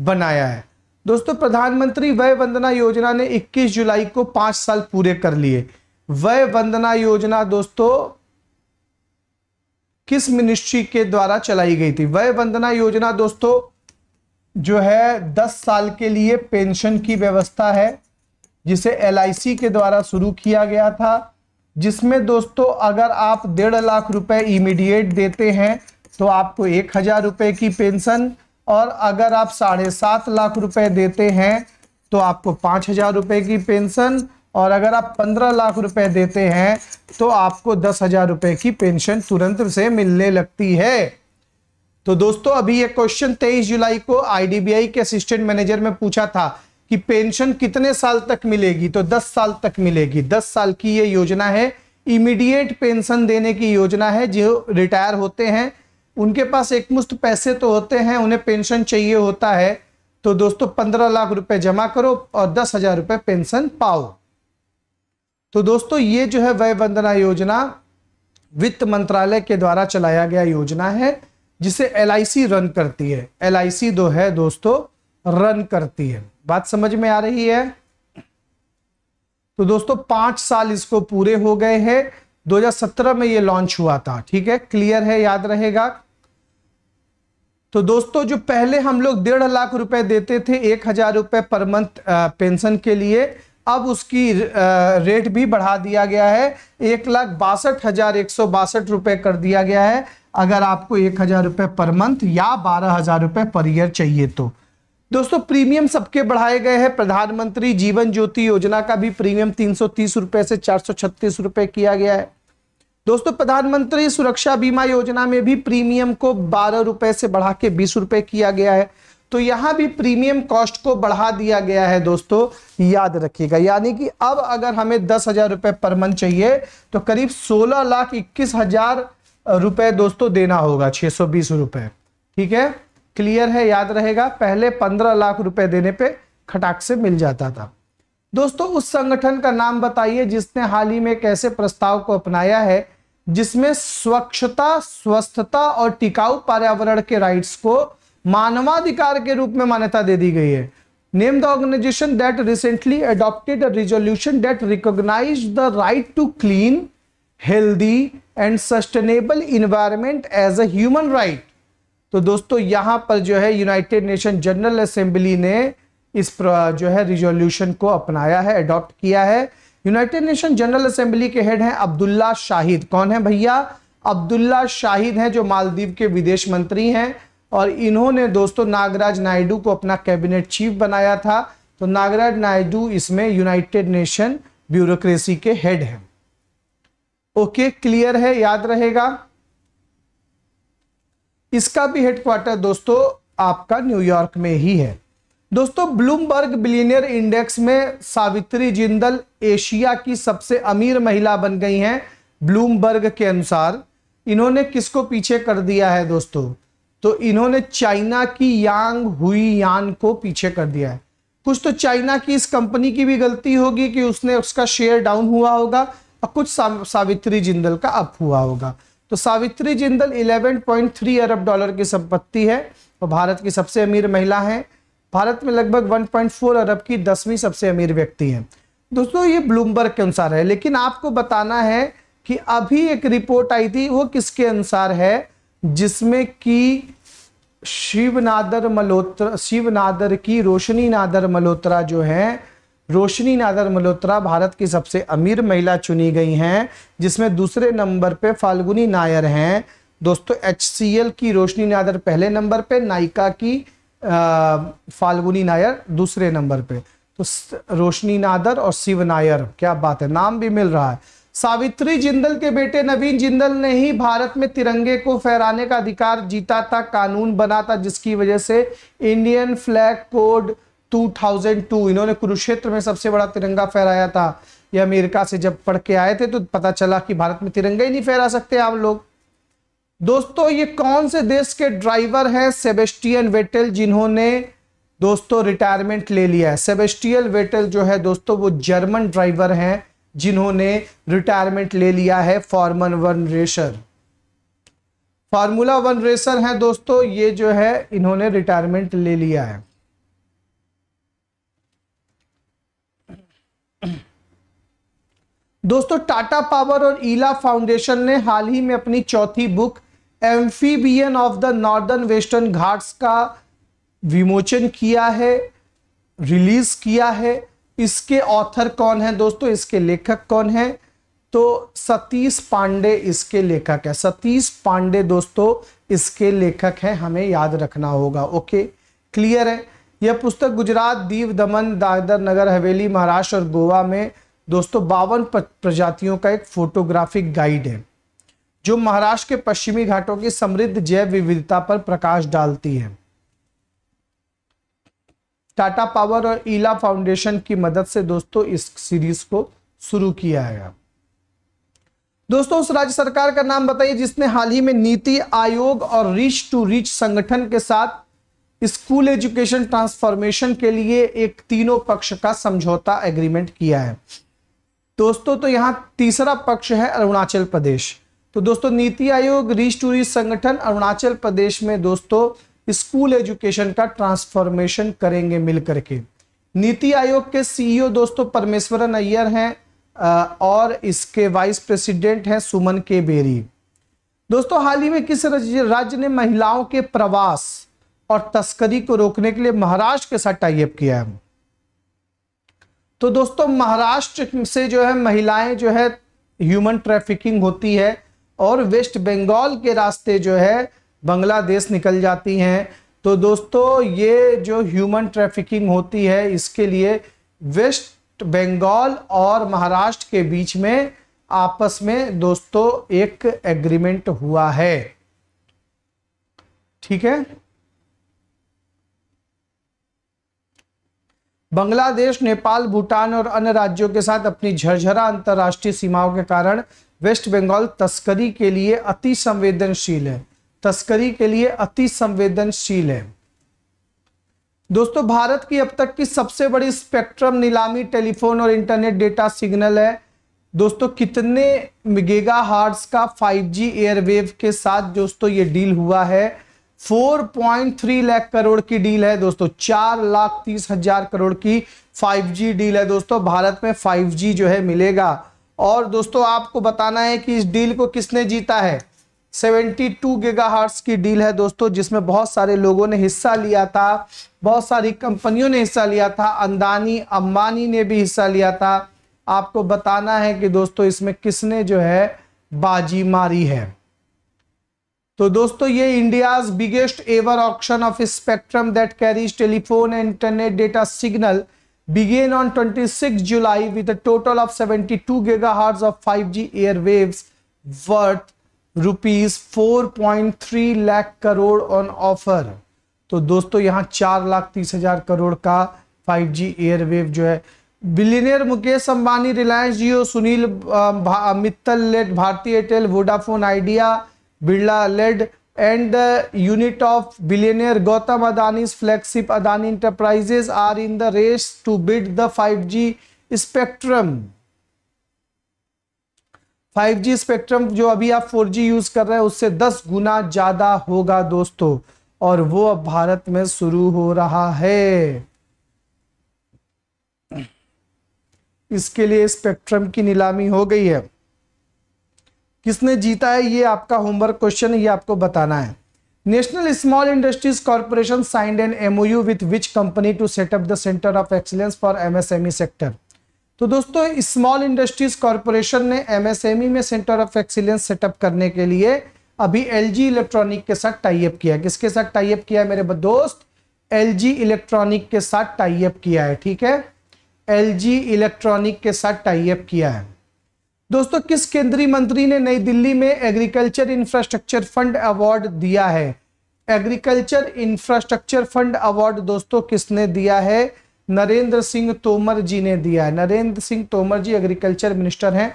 बनाया है दोस्तों प्रधानमंत्री वय वंदना योजना ने 21 जुलाई को पांच साल पूरे कर लिए वय वंदना योजना दोस्तों किस मिनिस्ट्री के द्वारा चलाई गई थी वय वंदना योजना दोस्तों जो है 10 साल के लिए पेंशन की व्यवस्था है जिसे एल के द्वारा शुरू किया गया था जिसमें दोस्तों अगर आप डेढ़ लाख रुपए इमीडिएट देते हैं तो आपको एक हज़ार रुपये की पेंशन और अगर आप साढ़े सात लाख रुपए देते हैं तो आपको पाँच हज़ार रुपये की पेंशन और अगर आप पंद्रह लाख रुपए देते हैं तो आपको दस हज़ार रुपये की पेंशन तुरंत से मिलने लगती है तो दोस्तों अभी ये क्वेश्चन तेईस जुलाई को आईडीबीआई के असिस्टेंट मैनेजर में पूछा था कि पेंशन कितने साल तक मिलेगी तो 10 साल तक मिलेगी 10 साल की ये योजना है इमीडिएट पेंशन देने की योजना है जो रिटायर होते हैं उनके पास एकमुश्त पैसे तो होते हैं उन्हें पेंशन चाहिए होता है तो दोस्तों पंद्रह लाख रुपए जमा करो और दस हजार रुपये पेंशन पाओ तो दोस्तों ये जो है वय वंदना योजना वित्त मंत्रालय के द्वारा चलाया गया योजना है जिसे एल रन करती है एल दो है दोस्तों रन करती है बात समझ में आ रही है तो दोस्तों पांच साल इसको पूरे हो गए हैं 2017 में ये लॉन्च हुआ था ठीक है क्लियर है याद रहेगा तो दोस्तों जो पहले हम लोग डेढ़ लाख रुपए देते थे एक हजार रुपये पर मंथ पेंशन के लिए अब उसकी रेट भी बढ़ा दिया गया है एक लाख बासठ हजार एक सौ बासठ रुपये कर दिया गया है अगर आपको एक हजार रुपये पर मंथ या बारह हजार रुपये पर ईयर चाहिए तो दोस्तों प्रीमियम सबके बढ़ाए गए हैं प्रधानमंत्री जीवन ज्योति योजना का भी प्रीमियम तीन सौ तीस रुपये से चार सौ छत्तीस रुपये किया गया है दोस्तों प्रधानमंत्री सुरक्षा बीमा योजना में भी प्रीमियम को बारह रुपए से बढ़ा के बीस रुपए किया गया है तो यहां भी प्रीमियम कॉस्ट को बढ़ा दिया गया है दोस्तों याद रखिएगा यानी कि अब अगर हमें दस हजार रुपए पर मंथ चाहिए तो करीब सोलह लाख इक्कीस हजार रुपए दोस्तों देना होगा छह सौ बीस रुपए ठीक है क्लियर है याद रहेगा पहले पंद्रह लाख रुपए देने पे खटाक से मिल जाता था दोस्तों उस संगठन का नाम बताइए जिसने हाल ही में कैसे प्रस्ताव को अपनाया है जिसमें स्वच्छता स्वस्थता और टिकाऊ पर्यावरण के राइट्स को मानवाधिकार के रूप में मान्यता दे दी गई है name the organisation that recently adopted resolution that recognise the right to clean healthy and sustainable environment as a human right तो दोस्तों यहां पर जो है यूनाइटेड नेशन जनरल असेंबली ने इस जो है रिजोल्यूशन को अपनाया है अडॉप्ट किया है यूनाइटेड नेशन जनरल असेंबली के हेड हैं अब्दुल्ला शाहिद कौन है भैया अब्दुल्ला शाहिद हैं जो मालदीव के विदेश मंत्री हैं और इन्होंने दोस्तों नागराज नायडू को अपना कैबिनेट चीफ बनाया था तो नागराज नायडू इसमें यूनाइटेड नेशन ब्यूरोक्रेसी के हेड हैं ओके क्लियर है याद रहेगा इसका भी हेडक्वार्टर दोस्तों आपका न्यूयॉर्क में ही है दोस्तों ब्लूमबर्ग बिलीनियर इंडेक्स में सावित्री जिंदल एशिया की सबसे अमीर महिला बन गई हैं ब्लूमबर्ग के अनुसार इन्होंने किसको पीछे कर दिया है दोस्तों तो इन्होंने चाइना की यांग हुई यान को पीछे कर दिया है कुछ तो चाइना की इस कंपनी की भी गलती होगी कि उसने उसका शेयर डाउन हुआ होगा और कुछ सावित्री जिंदल का अप हुआ होगा तो सावित्री जिंदल 11.3 अरब डॉलर की संपत्ति है और भारत की सबसे अमीर महिला है भारत में लगभग 1.4 अरब की दसवीं सबसे अमीर व्यक्ति हैं दोस्तों ये ब्लूमबर्ग के अनुसार है लेकिन आपको बताना है कि अभी एक रिपोर्ट आई थी वो किसके अनुसार है जिसमें कि शिवनादर मल्होत्रा शिवनादर की रोशनी नादर मल्होत्रा जो है रोशनी नादर मल्होत्रा भारत की सबसे अमीर महिला चुनी गई हैं जिसमें दूसरे नंबर पे फाल्गुनी नायर हैं दोस्तों एच की रोशनी नादर पहले नंबर पे नायिका की फाल्गुनी नायर दूसरे नंबर पे तो रोशनी नादर और शिव नायर क्या बात है नाम भी मिल रहा है सावित्री जिंदल के बेटे नवीन जिंदल ने ही भारत में तिरंगे को फहराने का अधिकार जीता था कानून बना था जिसकी वजह से इंडियन फ्लैग कोड 2002 इन्होंने कुरुक्षेत्र में सबसे बड़ा तिरंगा फहराया था ये अमेरिका से जब पढ़ के आए थे तो पता चला कि भारत में तिरंगा ही नहीं फहरा सकते आप लोग दोस्तों ये कौन से देश के ड्राइवर हैं सेबेस्टियन वेटल जिन्होंने दोस्तों रिटायरमेंट ले लिया है सेबेस्टियल वेटल जो है दोस्तों वो जर्मन ड्राइवर हैं जिन्होंने रिटायरमेंट ले लिया है formula one racer formula one racer है दोस्तों ये जो है इन्होंने रिटायरमेंट ले लिया है दोस्तों टाटा पावर और ईला फाउंडेशन ने हाल ही में अपनी चौथी book amphibian of the northern western Ghats का विमोचन किया है रिलीज किया है इसके ऑथर कौन है दोस्तों इसके लेखक कौन है तो सतीश पांडे इसके लेखक है सतीश पांडे दोस्तों इसके लेखक हैं हमें याद रखना होगा ओके क्लियर है यह पुस्तक गुजरात दीव दमन दादर नगर हवेली महाराष्ट्र और गोवा में दोस्तों बावन प्रजातियों का एक फोटोग्राफिक गाइड है जो महाराष्ट्र के पश्चिमी घाटों की समृद्ध जैव विविधता पर प्रकाश डालती है टाटा पावर और ईला फाउंडेशन की मदद से दोस्तों इस सीरीज को शुरू किया है दोस्तों उस राज्य सरकार का नाम बताइए जिसने हाल ही में नीति आयोग और रीच टू रीच संगठन के साथ स्कूल एजुकेशन ट्रांसफॉर्मेशन के लिए एक तीनों पक्ष का समझौता एग्रीमेंट किया है दोस्तों तो यहां तीसरा पक्ष है अरुणाचल प्रदेश तो दोस्तों नीति आयोग रीच टूरिस्ट संगठन अरुणाचल प्रदेश में दोस्तों स्कूल एजुकेशन का ट्रांसफॉर्मेशन करेंगे मिलकर के नीति आयोग के सीईओ दोस्तों परमेश्वरन अय्यर हैं और इसके वाइस प्रेसिडेंट हैं सुमन के बेरी दोस्तों हाल ही में किस राज्य ने महिलाओं के प्रवास और तस्करी को रोकने के लिए महाराष्ट्र के साथ टाइप किया है तो दोस्तों महाराष्ट्र से जो है महिलाएं जो है ह्यूमन ट्रैफिकिंग होती है और वेस्ट बंगाल के रास्ते जो है बांग्लादेश निकल जाती हैं तो दोस्तों ये जो ह्यूमन ट्रैफिकिंग होती है इसके लिए वेस्ट बंगाल और महाराष्ट्र के बीच में आपस में दोस्तों एक एग्रीमेंट हुआ है ठीक है बांग्लादेश नेपाल भूटान और अन्य राज्यों के साथ अपनी झरझरा अंतर्राष्ट्रीय सीमाओं के कारण वेस्ट बंगाल तस्करी के लिए अति संवेदनशील है तस्करी के लिए अति संवेदनशील है दोस्तों भारत की अब तक की सबसे बड़ी स्पेक्ट्रम नीलामी टेलीफोन और इंटरनेट डेटा सिग्नल है दोस्तों कितने मिगेगा हार्ट्स का 5G एयरवेव के साथ दोस्तों ये डील हुआ है 4.3 लाख करोड़ की डील है दोस्तों चार लाख तीस हजार करोड़ की 5G डील है दोस्तों भारत में 5G जो है मिलेगा और दोस्तों आपको बताना है कि इस डील को किसने जीता है 72 गीगाहर्ट्स की डील है दोस्तों जिसमें बहुत सारे लोगों ने हिस्सा लिया था बहुत सारी कंपनियों ने हिस्सा लिया था अंदानी अम्बानी ने भी हिस्सा लिया था आपको बताना है कि दोस्तों इसमें किसने जो है बाजी मारी है तो दोस्तों ये India's biggest ever auction of spectrum that carries telephone and internet data signal began on 26 July with a total of 72 gigahertz of 5G airwaves worth rupees 4.3 lakh crore on offer तो दोस्तों यहाँ चार लाख तीस हजार करोड़ का 5G एयरवेव जो है billionaire Mukesh Ambani Reliance Jio Sunil Mittal led Bharti Airtel Vodafone Idea Birla led and the unit of billionaire Gautam Adani flagship Adani Enterprises are in the race to bid the 5G spectrum 5G spectrum जो अभी आप 4G यूज कर रहे हैं उससे 10 गुना ज्यादा होगा दोस्तों और वो अब भारत में शुरू हो रहा है इसके लिए स्पेक्ट्रम की नीलामी हो गई है किसने जीता है ये आपका होमवर्क क्वेश्चन ये आपको बताना है National Small Industries Corporation signed an MOU with which company to set up the centre of excellence for MSME sector तो दोस्तों स्मॉल इंडस्ट्रीज कॉरपोरेशन ने एमएसएमई e में सेंटर ऑफ एक्सीलेंस सेटअप करने के लिए अभी एलजी इलेक्ट्रॉनिक के साथ टाइप किया है किसके साथ टाइप किया है मेरे दोस्त एलजी इलेक्ट्रॉनिक के साथ टाइप किया है ठीक है एलजी इलेक्ट्रॉनिक के साथ टाइप किया है दोस्तों किस केंद्रीय मंत्री ने नई दिल्ली में एग्रीकल्चर इंफ्रास्ट्रक्चर फंड अवार्ड दिया है एग्रीकल्चर इंफ्रास्ट्रक्चर फंड अवार्ड दोस्तों किसने दिया है नरेंद्र सिंह तोमर जी ने दिया है नरेंद्र सिंह तोमर जी एग्रीकल्चर मिनिस्टर हैं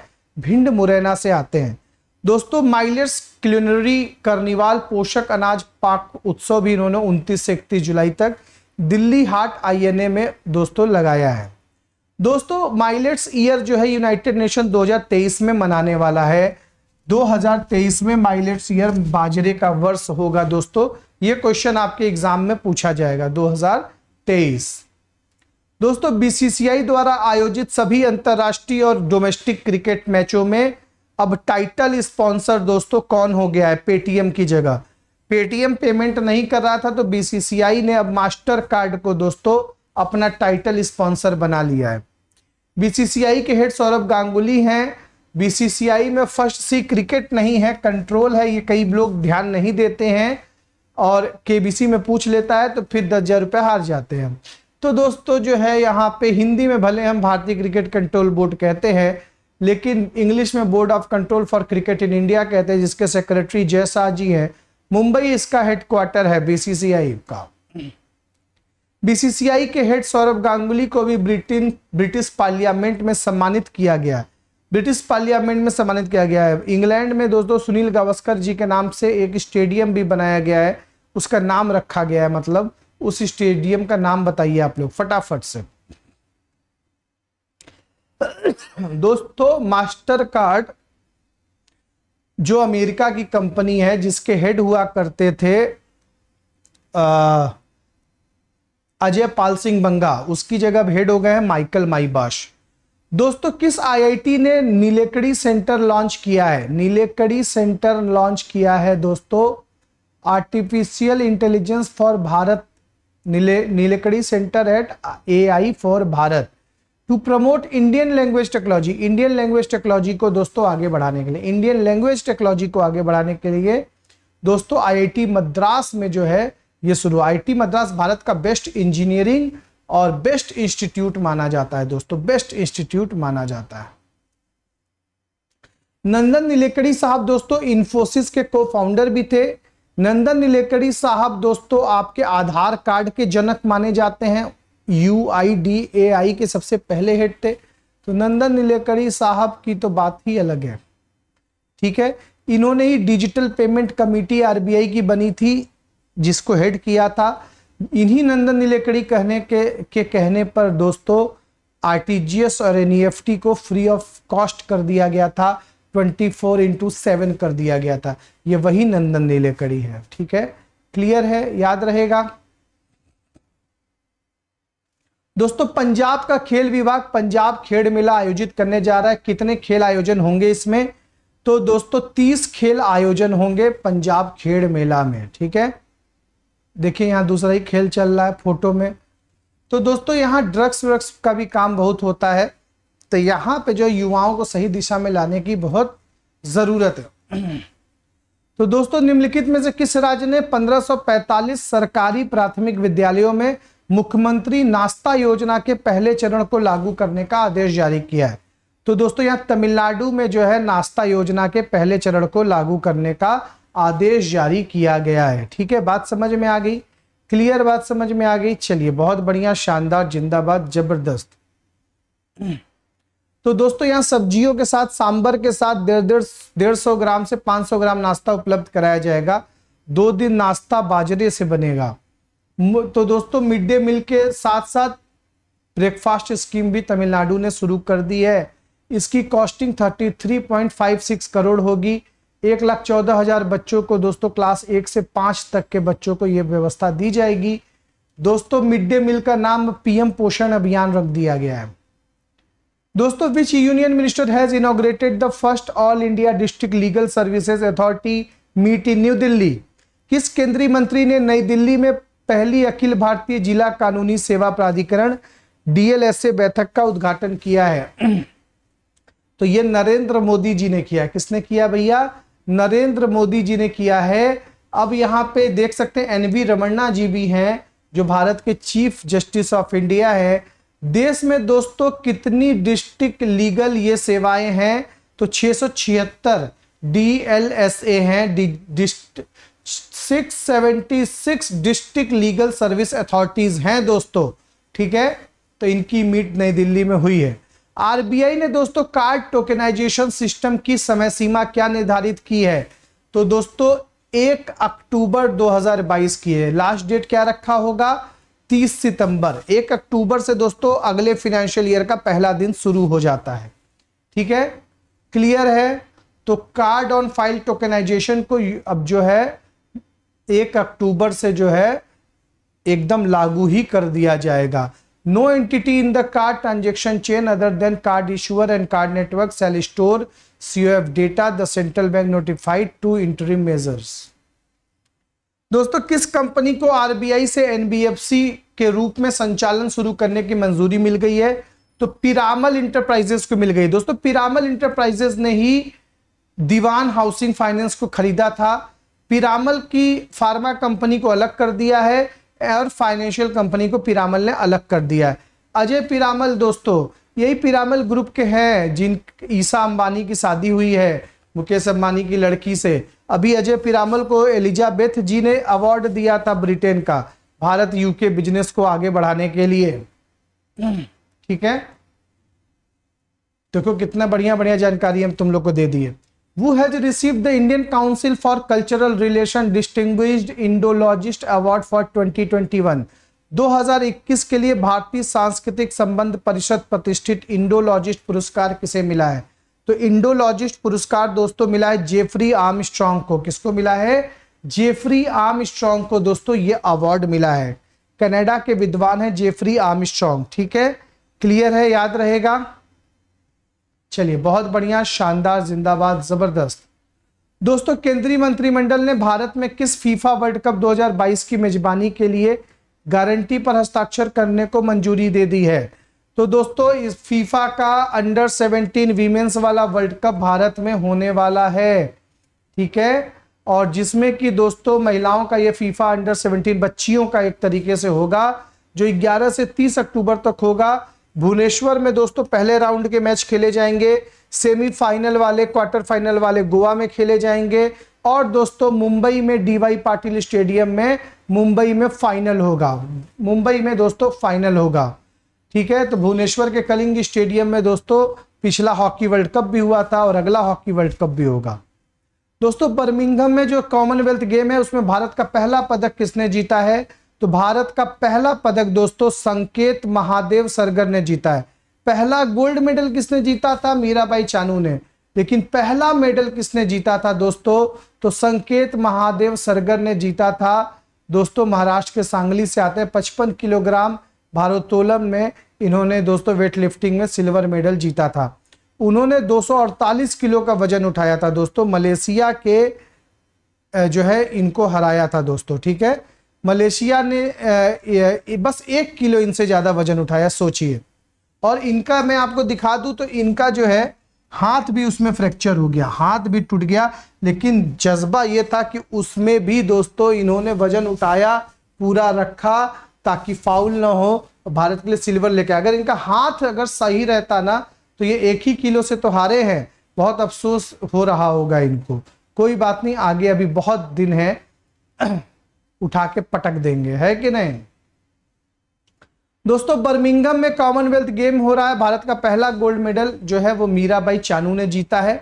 भिंड मुरैना से आते हैं दोस्तों माइलर्स क्लिनरी कर्निवाल पोषक अनाज पाक उत्सव भी इन्होंने 29 से इकतीस जुलाई तक दिल्ली हाट आईएनए में दोस्तों लगाया है दोस्तों माइलेट्स ईयर जो है यूनाइटेड नेशन 2023 में मनाने वाला है 2023 में माइलेट्स ईयर बाजरे का वर्ष होगा दोस्तों ये क्वेश्चन आपके एग्जाम में पूछा जाएगा 2023 दोस्तों बीसीसीआई द्वारा आयोजित सभी अंतर्राष्ट्रीय और डोमेस्टिक क्रिकेट मैचों में अब टाइटल स्पॉन्सर दोस्तों कौन हो गया है पेटीएम की जगह पेटीएम पेमेंट नहीं कर रहा था तो बीसीसीआई ने अब मास्टर कार्ड को दोस्तों अपना टाइटल स्पॉन्सर बना लिया है बीसीसीआई के हेड सौरभ गांगुली हैं बीसीसीआई में फर्स्ट सी क्रिकेट नहीं है कंट्रोल है ये कई लोग ध्यान नहीं देते हैं और केबीसी में पूछ लेता है तो फिर दस हज़ार रुपये हार जाते हैं तो दोस्तों जो है यहाँ पे हिंदी में भले हम भारतीय क्रिकेट कंट्रोल बोर्ड कहते हैं लेकिन इंग्लिश में Board of Control for Cricket in India कहते हैं जिसके सेक्रेटरी जय शाह जी हैं मुंबई इसका हेडक्वार्टर है बी का बीसीसीआई के हेड सौरभ गांगुली को भी ब्रिटेन ब्रिटिश पार्लियामेंट में सम्मानित किया गया है ब्रिटिश पार्लियामेंट में सम्मानित किया गया है इंग्लैंड में दोस्तों सुनील गावस्कर जी के नाम से एक स्टेडियम भी बनाया गया है उसका नाम रखा गया है मतलब उस स्टेडियम का नाम बताइए आप लोग फटाफट से दोस्तों मास्टर कार्ड जो अमेरिका की कंपनी है जिसके हेड हुआ करते थे आ, अजय पाल सिंह बंगा उसकी जगह हेड हो गए हैं माइकल माईबाश दोस्तों किस आईआईटी ने नीलेकड़ी सेंटर लॉन्च किया है नीलेकड़ी सेंटर लॉन्च किया है दोस्तों आर्टिफिशियल इंटेलिजेंस फॉर भारत नीले Nilekani centre at AI for Bharat to promote Indian language technology Indian language technology को दोस्तों आगे बढ़ाने के लिए इंडियन लैंग्वेज टेक्नोलॉजी को आगे बढ़ाने के लिए दोस्तों आई मद्रास में जो है ये शुरू आईटी मद्रास भारत का बेस्ट इंजीनियरिंग और बेस्ट इंस्टीट्यूट माना जाता है दोस्तों बेस्ट इंस्टीट्यूट माना जाता है नंदन नीलेकड़ी साहब दोस्तों इंफोसिस के को फाउंडर भी थे नंदन नीलेकड़ी साहब दोस्तों आपके आधार कार्ड के जनक माने जाते हैं यू आई डी ए आई के सबसे पहले हेड थे तो नंदन नीलेकड़ी साहब की तो बात ही अलग है ठीक है इन्होंने ही डिजिटल पेमेंट कमेटी आरबीआई की बनी थी जिसको हेड किया था इन्हीं नंदन नीलेकड़ी कहने के के कहने पर दोस्तों आरटीजीएस और एनईएफटी e को फ्री ऑफ कॉस्ट कर दिया गया था 24 फोर इंटू सेवन कर दिया गया था ये वही नंदन नीलेकड़ी है ठीक है क्लियर है याद रहेगा दोस्तों पंजाब का खेल विभाग पंजाब खेल मेला आयोजित करने जा रहा है कितने खेल आयोजन होंगे इसमें तो दोस्तों 30 खेल आयोजन होंगे पंजाब खेल मेला में ठीक है देखिए यहाँ दूसरा ही खेल चल रहा है फोटो में तो दोस्तों यहाँ ड्रग्स व्रग्स का भी काम बहुत होता है तो यहाँ पे जो युवाओं को सही दिशा में लाने की बहुत ज़रूरत है तो दोस्तों निम्नलिखित में से किस राज्य ने 1545 सरकारी प्राथमिक विद्यालयों में मुख्यमंत्री नाश्ता योजना के पहले चरण को लागू करने का आदेश जारी किया है तो दोस्तों यहाँ तमिलनाडु में जो है नाश्ता योजना के पहले चरण को लागू करने का आदेश जारी किया गया है ठीक है बात समझ में आ गई क्लियर बात समझ में आ गई चलिए बहुत बढ़िया शानदार जिंदाबाद जबरदस्त तो दोस्तों यहाँ सब्जियों के साथ सांबर के साथ डेढ़ डेढ़ डेढ़ सौ ग्राम से सौ ग्राम नाश्ता उपलब्ध कराया जाएगा दो दिन नाश्ता बाजरे से बनेगा तो दोस्तों मिड डे मील के साथ साथ ब्रेकफास्ट स्कीम भी तमिलनाडु ने शुरू कर दी है इसकी costing thirty three point five six crore होगी एक लाख चौदह हजार बच्चों को दोस्तों क्लास एक से पांच तक के बच्चों को यह व्यवस्था दी जाएगी दोस्तों मिड डे मील का नाम पीएम पोषण अभियान रख दिया गया है दोस्तों which union minister has inaugurated the first all India district legal services authority meet in new Delhi किस केंद्रीय मंत्री ने नई दिल्ली में पहली अखिल भारतीय जिला कानूनी सेवा प्राधिकरण डीएलएसए बैठक का उद्घाटन किया है तो ये नरेंद्र मोदी जी ने किया किसने किया भैया नरेंद्र मोदी जी ने किया है अब यहाँ पे देख सकते हैं एन वी रमन्ना जी भी हैं जो भारत के चीफ जस्टिस ऑफ इंडिया है देश में दोस्तों कितनी डिस्ट्रिक्ट लीगल ये सेवाएं हैं तो 676 ए हैं six seventy six district legal service authorities हैं दोस्तों ठीक है तो इनकी मीट नई दिल्ली में हुई है आरबीआई ने दोस्तों कार्ड टोकनाइजेशन सिस्टम की समय सीमा क्या निर्धारित की है तो दोस्तों एक अक्टूबर 2022 की है लास्ट डेट क्या रखा होगा 30 सितंबर एक अक्टूबर से दोस्तों अगले फिनेंशियल ईयर का पहला दिन शुरू हो जाता है ठीक है क्लियर है तो कार्ड ऑन फाइल टोकनाइजेशन को अब जो है एक अक्टूबर से जो है एकदम लागू ही कर दिया जाएगा No entity in the card transaction chain other than card issuer and card network shall store COF data. The central bank notified two interim measures. दोस्तों किस कंपनी को आरबीआई से एनबीएफसी के रूप में संचालन शुरू करने की मंजूरी मिल गई है तो पिरामल इंटरप्राइजेस को मिल गई दोस्तों पिरामल इंटरप्राइजेस ने ही दीवान हाउसिंग फाइनेंस को खरीदा था पिरामल की फार्मा कंपनी को अलग कर दिया है और फाइनेंशियल कंपनी को पिरामल ने अलग कर दिया है अजय पिरामल दोस्तों यही पिरामल ग्रुप के हैं जिन ईसा अंबानी की शादी हुई है मुकेश अंबानी की लड़की से अभी अजय पिरामल को एलिजाबेथ जी ने अवार्ड दिया था ब्रिटेन का भारत यूके बिजनेस को आगे बढ़ाने के लिए ठीक है देखो कितना बढ़िया बढ़िया जानकारी हम तुम लोग को दे दिए who has received the Indian Council for Cultural Relation Distinguished Indologist वन दो 2021 2021 के लिए भारतीय सांस्कृतिक संबंध परिषद प्रतिष्ठित इंडोलॉजिस्ट पुरस्कार किसे मिला है तो इंडोलॉजिस्ट पुरस्कार दोस्तों मिला है जेफरी आर्म को किसको मिला है जेफरी आर्म को दोस्तों ये अवार्ड मिला है कनाडा के विद्वान है जेफरी आर्म ठीक है क्लियर है याद रहेगा चलिए बहुत बढ़िया शानदार जिंदाबाद जबरदस्त दोस्तों केंद्रीय मंत्रिमंडल ने भारत में किस फीफा वर्ल्ड कप 2022 की मेजबानी के लिए गारंटी पर हस्ताक्षर करने को मंजूरी दे दी है तो दोस्तों इस फीफा का अंडर 17 वीमेंस वाला वर्ल्ड कप भारत में होने वाला है ठीक है और जिसमें कि दोस्तों महिलाओं का ये फीफा अंडर 17 बच्चियों का एक तरीके से होगा जो 11 से 30 अक्टूबर तक होगा भुवनेश्वर में दोस्तों पहले राउंड के मैच खेले जाएंगे सेमीफाइनल वाले क्वार्टर फाइनल वाले गोवा में खेले जाएंगे और दोस्तों मुंबई में डीवाई पाटिल स्टेडियम में मुंबई में फाइनल होगा मुंबई में दोस्तों फाइनल होगा ठीक है तो भुवनेश्वर के कलिंग स्टेडियम में दोस्तों पिछला हॉकी वर्ल्ड कप भी हुआ था और अगला हॉकी वर्ल्ड कप भी होगा दोस्तों बर्मिंगम में जो कॉमनवेल्थ गेम है उसमें भारत का पहला पदक किसने जीता है तो भारत का पहला पदक दोस्तों संकेत महादेव सरगर ने जीता है पहला गोल्ड मेडल किसने जीता था मीराबाई चानू ने लेकिन पहला मेडल किसने जीता था दोस्तों तो संकेत महादेव सरगर ने जीता था दोस्तों महाराष्ट्र के सांगली से आते हैं पचपन किलोग्राम भारोत्तोलन में इन्होंने दोस्तों वेट लिफ्टिंग में सिल्वर मेडल जीता था उन्होंने 248 किलो का वजन उठाया था दोस्तों मलेशिया के जो है इनको हराया था दोस्तों ठीक है मलेशिया ने बस एक किलो इनसे ज़्यादा वजन उठाया सोचिए और इनका मैं आपको दिखा दूं तो इनका जो है हाथ भी उसमें फ्रैक्चर हो गया हाथ भी टूट गया लेकिन जज्बा यह था कि उसमें भी दोस्तों इन्होंने वजन उठाया पूरा रखा ताकि फाउल ना हो भारत के लिए सिल्वर लेके अगर इनका हाथ अगर सही रहता ना तो ये एक ही किलो से तो हारे हैं बहुत अफसोस हो रहा होगा इनको कोई बात नहीं आगे अभी बहुत दिन है उठा के पटक देंगे है कि नहीं दोस्तों बर्मिंगम में कॉमनवेल्थ गेम हो रहा है भारत का पहला गोल्ड मेडल जो है वो मीराबाई चानू ने जीता है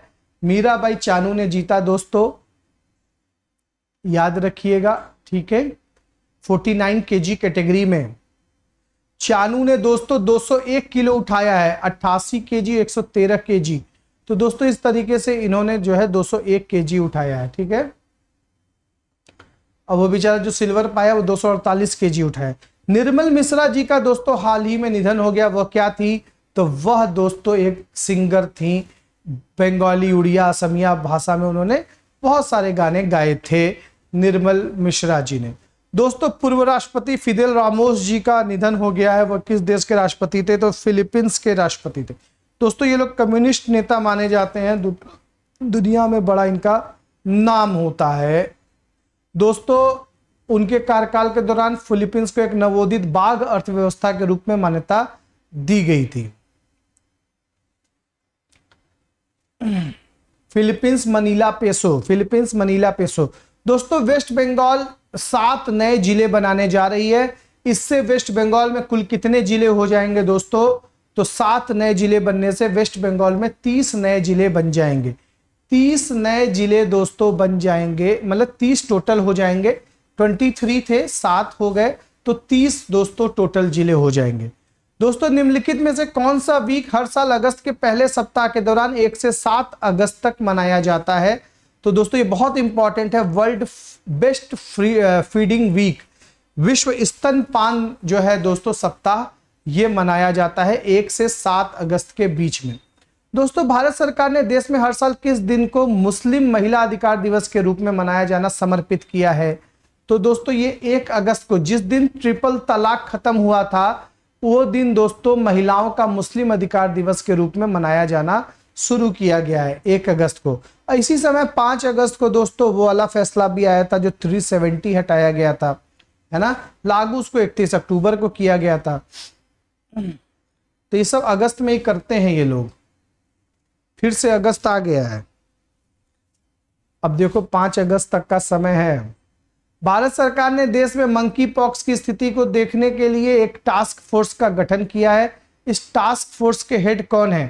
मीराबाई चानू ने जीता दोस्तों याद रखिएगा ठीक है 49 जी कैटेगरी में चानू ने दोस्तों 201 किलो उठाया है 88 केजी 113 केजी तो दोस्तों इस तरीके से इन्होंने जो है 201 सौ उठाया है ठीक है और वो बेचारा जो सिल्वर पाया वो दो सौ अड़तालीस के जी उठाए निर्मल मिश्रा जी का दोस्तों हाल ही में निधन हो गया वह क्या थी तो वह दोस्तों एक सिंगर थी बंगाली उड़िया असमिया भाषा में उन्होंने बहुत सारे गाने गाए थे निर्मल मिश्रा जी ने दोस्तों पूर्व राष्ट्रपति फिदेल रामोस जी का निधन हो गया है वह किस देश के राष्ट्रपति थे तो फिलीपींस के राष्ट्रपति थे दोस्तों ये लोग कम्युनिस्ट नेता माने जाते हैं दुनिया में बड़ा इनका नाम होता है दोस्तों उनके कार्यकाल के दौरान फिलीपींस को एक नवोदित बाघ अर्थव्यवस्था के रूप में मान्यता दी गई थी Philippines Manila peso Philippines Manila peso दोस्तों वेस्ट बंगाल सात नए जिले बनाने जा रही है इससे वेस्ट बंगाल में कुल कितने जिले हो जाएंगे दोस्तों तो सात नए जिले बनने से वेस्ट बंगाल में तीस नए जिले बन जाएंगे तीस नए जिले दोस्तों बन जाएंगे मतलब तीस टोटल हो जाएंगे ट्वेंटी थ्री थे सात हो गए तो तीस दोस्तों टोटल जिले हो जाएंगे दोस्तों निम्नलिखित में से कौन सा वीक हर साल अगस्त के पहले सप्ताह के दौरान एक से सात अगस्त तक मनाया जाता है तो दोस्तों ये बहुत इंपॉर्टेंट है वर्ल्ड बेस्ट फीडिंग वीक विश्व स्तनपान जो है दोस्तों सप्ताह ये मनाया जाता है एक से सात अगस्त के बीच में दोस्तों भारत सरकार ने देश में हर साल किस दिन को मुस्लिम महिला अधिकार दिवस के रूप में मनाया जाना समर्पित किया है तो दोस्तों ये एक अगस्त को जिस दिन ट्रिपल तलाक खत्म हुआ था वो दिन दोस्तों महिलाओं का मुस्लिम अधिकार दिवस के रूप में मनाया जाना शुरू किया गया है एक अगस्त को इसी समय पांच अगस्त को दोस्तों वो वाला फैसला भी आया था जो 370 हटाया गया था है ना लागू उसको 31 अक्टूबर को किया गया था तो ये सब अगस्त में ही करते हैं ये लोग फिर से अगस्त आ गया है अब देखो पांच अगस्त तक का समय है भारत सरकार ने देश में मंकी पॉक्स की स्थिति को देखने के लिए एक टास्क फोर्स का गठन किया है इस टास्क फोर्स के हेड कौन है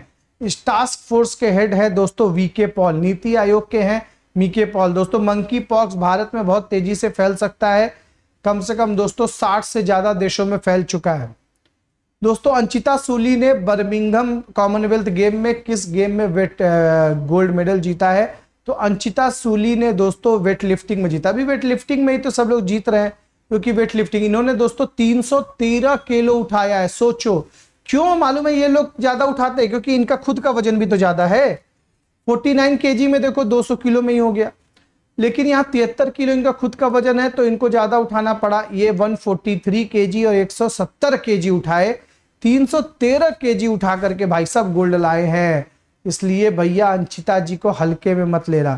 इस टास्क फोर्स के हेड है दोस्तों वीके पॉल नीति आयोग के हैं मीके पॉल दोस्तों मंकी पॉक्स भारत में बहुत तेजी से फैल सकता है कम से कम दोस्तों 60 से ज़्यादा देशों में फैल चुका है दोस्तों अंचिता सोली ने बर्मिंगम कॉमनवेल्थ गेम में किस गेम में वेट गोल्ड मेडल जीता है तो अंचिता सोली ने दोस्तों वेट लिफ्टिंग में जीता अभी वेट लिफ्टिंग में ही तो सब लोग जीत रहे हैं क्योंकि वेट लिफ्टिंग इन्होंने दोस्तों 313 किलो उठाया है सोचो क्यों मालूम है ये लोग ज्यादा उठाते हैं क्योंकि इनका खुद का वजन भी तो ज्यादा है फोर्टी नाइन में देखो दो किलो में ही हो गया लेकिन यहाँ तिहत्तर किलो इनका खुद का वजन है तो इनको ज्यादा उठाना पड़ा ये 143 केजी और 170 केजी उठाए 313 केजी उठा करके भाई सब गोल्ड लाए हैं इसलिए भैया अंशिता जी को हल्के में मत लेना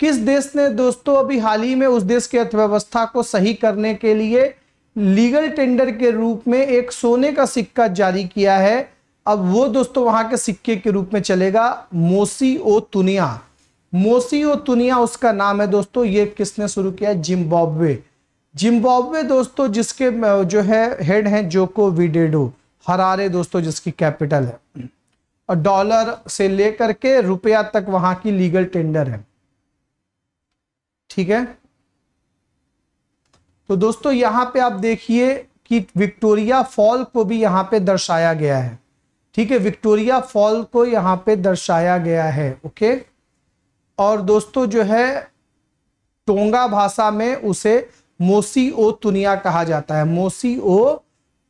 किस देश ने दोस्तों अभी हाल ही में उस देश की अर्थव्यवस्था को सही करने के लिए लीगल टेंडर के रूप में एक सोने का सिक्का जारी किया है अब वो दोस्तों वहां के सिक्के के रूप में चलेगा मोसी ओ तुनिया मोसी ओ तुनिया उसका नाम है दोस्तों ये किसने शुरू किया जिम्बाब्वे जिम्बाब्वे दोस्तों जिसके जो है हेड हैं जोको विडेडो हरारे दोस्तों जिसकी कैपिटल है और डॉलर से लेकर के रुपया तक वहां की लीगल टेंडर है ठीक है तो दोस्तों यहां पे आप देखिए कि विक्टोरिया फॉल को भी यहां पे दर्शाया गया है ठीक है विक्टोरिया फॉल को यहां पे दर्शाया गया है ओके और दोस्तों जो है टोंगा भाषा में उसे मोसी ओ तुनिया कहा जाता है मोसी ओ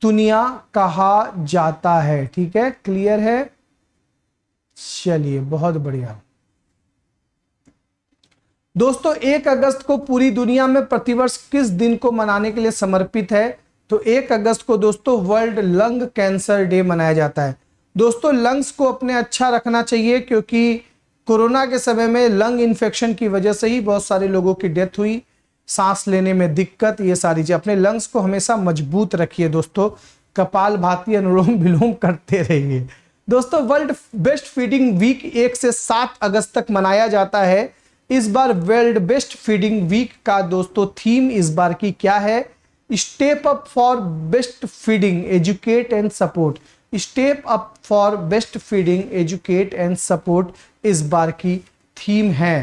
दुनिया कहा जाता है ठीक है क्लियर है चलिए बहुत बढ़िया दोस्तों एक अगस्त को पूरी दुनिया में प्रतिवर्ष किस दिन को मनाने के लिए समर्पित है तो एक अगस्त को दोस्तों वर्ल्ड लंग कैंसर डे मनाया जाता है दोस्तों लंग्स को अपने अच्छा रखना चाहिए क्योंकि कोरोना के समय में लंग इन्फेक्शन की वजह से ही बहुत सारे लोगों की डेथ हुई सांस लेने में दिक्कत ये सारी चीज़ अपने लंग्स को हमेशा मजबूत रखिए दोस्तों कपाल भाती अनुलोम विलोम करते रहिए दोस्तों वर्ल्ड बेस्ट फीडिंग वीक एक से सात अगस्त तक मनाया जाता है इस बार वर्ल्ड बेस्ट फीडिंग वीक का दोस्तों थीम इस बार की क्या है step up for breastfeeding educate and support step up for breastfeeding educate and support इस बार की थीम है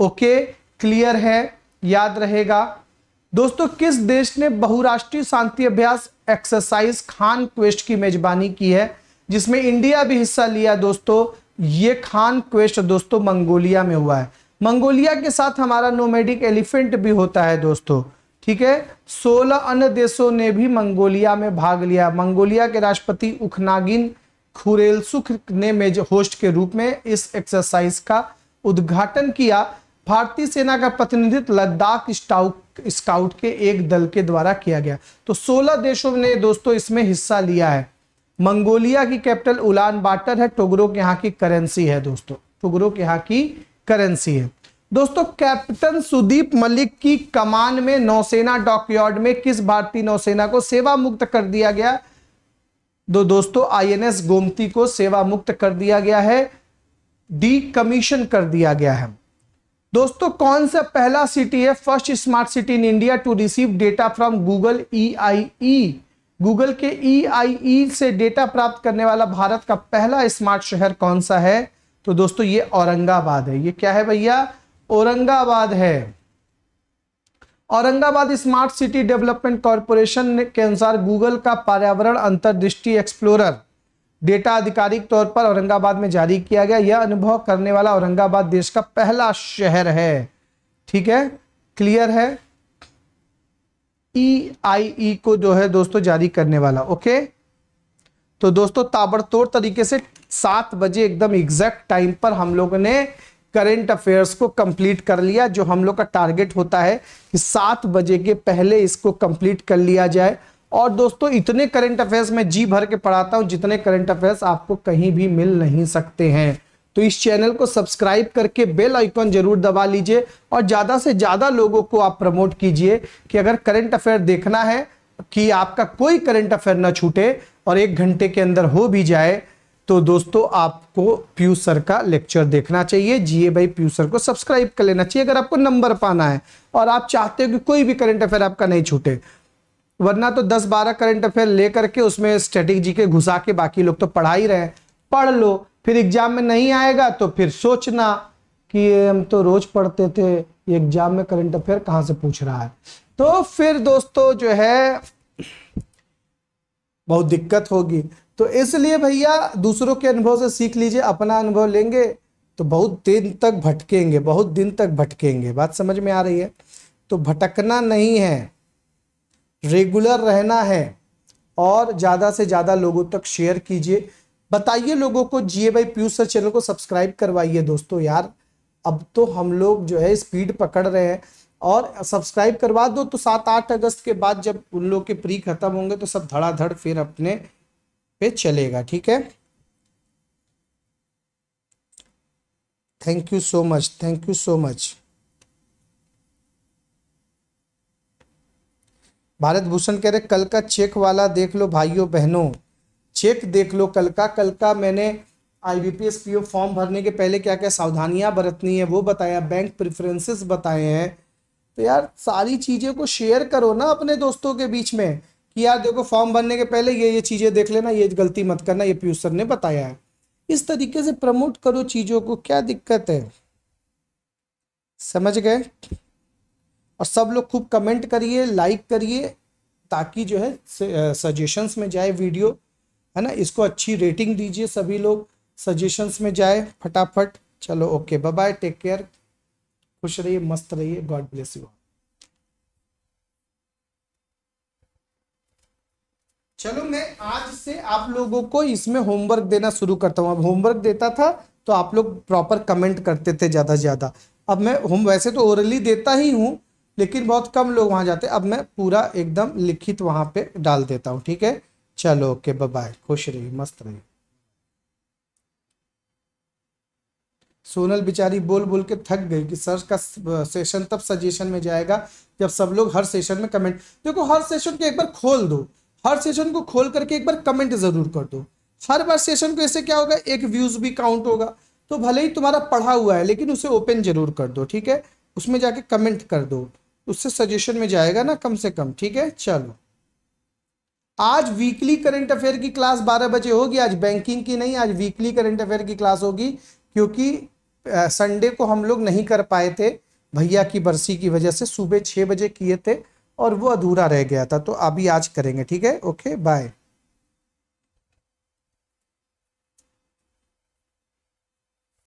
ओके okay, क्लियर है याद रहेगा दोस्तों किस देश ने बहुराष्ट्रीय शांति अभ्यास एक्सरसाइज खान क्वेस्ट की मेजबानी की है जिसमें इंडिया भी हिस्सा लिया दोस्तों ये खान क्वेस्ट दोस्तों मंगोलिया में हुआ है मंगोलिया के साथ हमारा नोमेडिक एलिफेंट भी होता है दोस्तों ठीक है सोलह अन्य देशों ने भी मंगोलिया में भाग लिया मंगोलिया के राष्ट्रपति उखनागिन खुरेलसुख ने मेज होस्ट के रूप में इस एक्सरसाइज का उद्घाटन किया भारतीय सेना का प्रतिनिधित्व लद्दाख स्काउट के एक दल के द्वारा किया गया तो 16 देशों ने दोस्तों इसमें हिस्सा लिया है मंगोलिया की कैपिटल उलान बाटर है टोगरो के यहाँ की करेंसी है दोस्तों टोगरो के यहाँ की करेंसी है दोस्तों कैप्टन सुदीप मलिक की कमान में नौसेना डॉकयार्ड में किस भारतीय नौसेना को सेवा मुक्त कर दिया गया दो दोस्तों आईएनएस गोमती को सेवा मुक्त कर दिया गया है डी कमीशन कर दिया गया है दोस्तों कौन सा पहला सिटी है first smart city in India to receive data from Google ई गूगल के ई e e से डेटा प्राप्त करने वाला भारत का पहला स्मार्ट शहर कौन सा है तो दोस्तों ये औरंगाबाद है ये क्या है भैया औरंगाबाद है Aurangabad smart city development corporation के अनुसार गूगल का पर्यावरण अंतर्दृष्टि एक्सप्लोरर डेटा आधिकारिक तौर पर औरंगाबाद में जारी किया गया यह अनुभव करने वाला औरंगाबाद देश का पहला शहर है ठीक है क्लियर है ई आई ई को जो है दोस्तों जारी करने वाला ओके तो दोस्तों ताबड़तोड़ तरीके से सात बजे एकदम एग्जैक्ट टाइम पर हम लोगों ने करेंट अफेयर्स को कंप्लीट कर लिया जो हम लोग का टारगेट होता है कि सात बजे के पहले इसको कंप्लीट कर लिया जाए और दोस्तों इतने करंट अफेयर्स में जी भर के पढ़ाता हूं जितने करंट अफेयर्स आपको कहीं भी मिल नहीं सकते हैं तो इस चैनल को सब्सक्राइब करके बेल आइकॉन जरूर दबा लीजिए और ज़्यादा से ज़्यादा लोगों को आप प्रमोट कीजिए कि अगर करंट अफेयर देखना है कि आपका कोई करंट अफेयर ना छूटे और एक घंटे के अंदर हो भी जाए तो दोस्तों आपको पीयू सर का लेक्चर देखना चाहिए जीए भाई पीयू सर को सब्सक्राइब कर लेना चाहिए अगर आपको नंबर पाना है और आप चाहते हो कि कोई भी करंट अफेयर आपका नहीं छूटे वरना तो 10-12 करंट अफेयर लेकर के उसमें स्ट्रेटेजी जी के घुसा के बाकी लोग तो पढ़ा ही रहे पढ़ लो फिर एग्जाम में नहीं आएगा तो फिर सोचना कि हम तो रोज पढ़ते थे ये एग्जाम में करंट अफेयर कहाँ से पूछ रहा है तो फिर दोस्तों जो है बहुत दिक्कत होगी तो इसलिए भैया दूसरों के अनुभव से सीख लीजिए अपना अनुभव लेंगे तो बहुत दिन तक भटकेंगे बहुत दिन तक भटकेंगे बात समझ में आ रही है तो भटकना नहीं है रेगुलर रहना है और ज़्यादा से ज़्यादा लोगों तक शेयर कीजिए बताइए लोगों को जिए भाई पीयूष सर चैनल को सब्सक्राइब करवाइए दोस्तों यार अब तो हम लोग जो है स्पीड पकड़ रहे हैं और सब्सक्राइब करवा दो तो सात आठ अगस्त के बाद जब उन लोग के प्री खत्म होंगे तो सब धड़ाधड़ फिर अपने पे चलेगा ठीक है thank you so much thank you so much Bharat Bhushan कह रहे कल का चेक वाला देख लो भाइयों बहनों चेक देख लो कल का कल का मैंने I B P S P O form भरने के पहले क्या क्या सावधानियां बरतनी है वो बताया बैंक प्रिफ्रेंसेस बताए हैं तो यार सारी चीज़ें को शेयर करो ना अपने दोस्तों के बीच में कि यार देखो फॉर्म भरने के पहले ये ये चीज़ें देख लेना ये गलती मत करना ये पीयूष सर ने बताया है इस तरीके से प्रमोट करो चीज़ों को क्या दिक्कत है समझ गए और सब लोग खूब कमेंट करिए लाइक करिए ताकि जो है सजेशंस में जाए वीडियो है ना इसको अच्छी रेटिंग दीजिए सभी लोग सजेशंस में जाए फटाफट चलो okay bye bye take care खुश रहिए मस्त रहिए गॉड ब्लेस यू चलो मैं आज से आप लोगों को इसमें होमवर्क देना शुरू करता हूँ अब होमवर्क देता था तो आप लोग प्रॉपर कमेंट करते थे ज़्यादा से ज़्यादा अब मैं होम वैसे तो ओरली देता ही हूँ लेकिन बहुत कम लोग वहाँ जाते अब मैं पूरा एकदम लिखित वहाँ पे डाल देता हूँ ठीक है चलो ओके बाय खुश रहिए मस्त रहिए सोनल बिचारी बोल बोल के थक गई कि सर का सेशन तब सजेशन में जाएगा जब सब लोग हर सेशन में कमेंट देखो हर सेशन को एक बार खोल दो हर सेशन को खोल करके एक बार कमेंट जरूर कर दो हर बार सेशन को ऐसे क्या होगा एक व्यूज भी काउंट होगा तो भले ही तुम्हारा पढ़ा हुआ है लेकिन उसे ओपन जरूर कर दो ठीक है उसमें जाके कमेंट कर दो उससे सजेशन में जाएगा ना कम से कम ठीक है चलो आज वीकली करंट अफेयर की क्लास 12 बजे होगी आज बैंकिंग की नहीं आज वीकली करंट अफेयर की क्लास होगी क्योंकि संडे को हम लोग नहीं कर पाए थे भैया की बरसी की वजह से सुबह छः बजे किए थे और वो अधूरा रह गया था तो अभी आज करेंगे ठीक है ओके बाय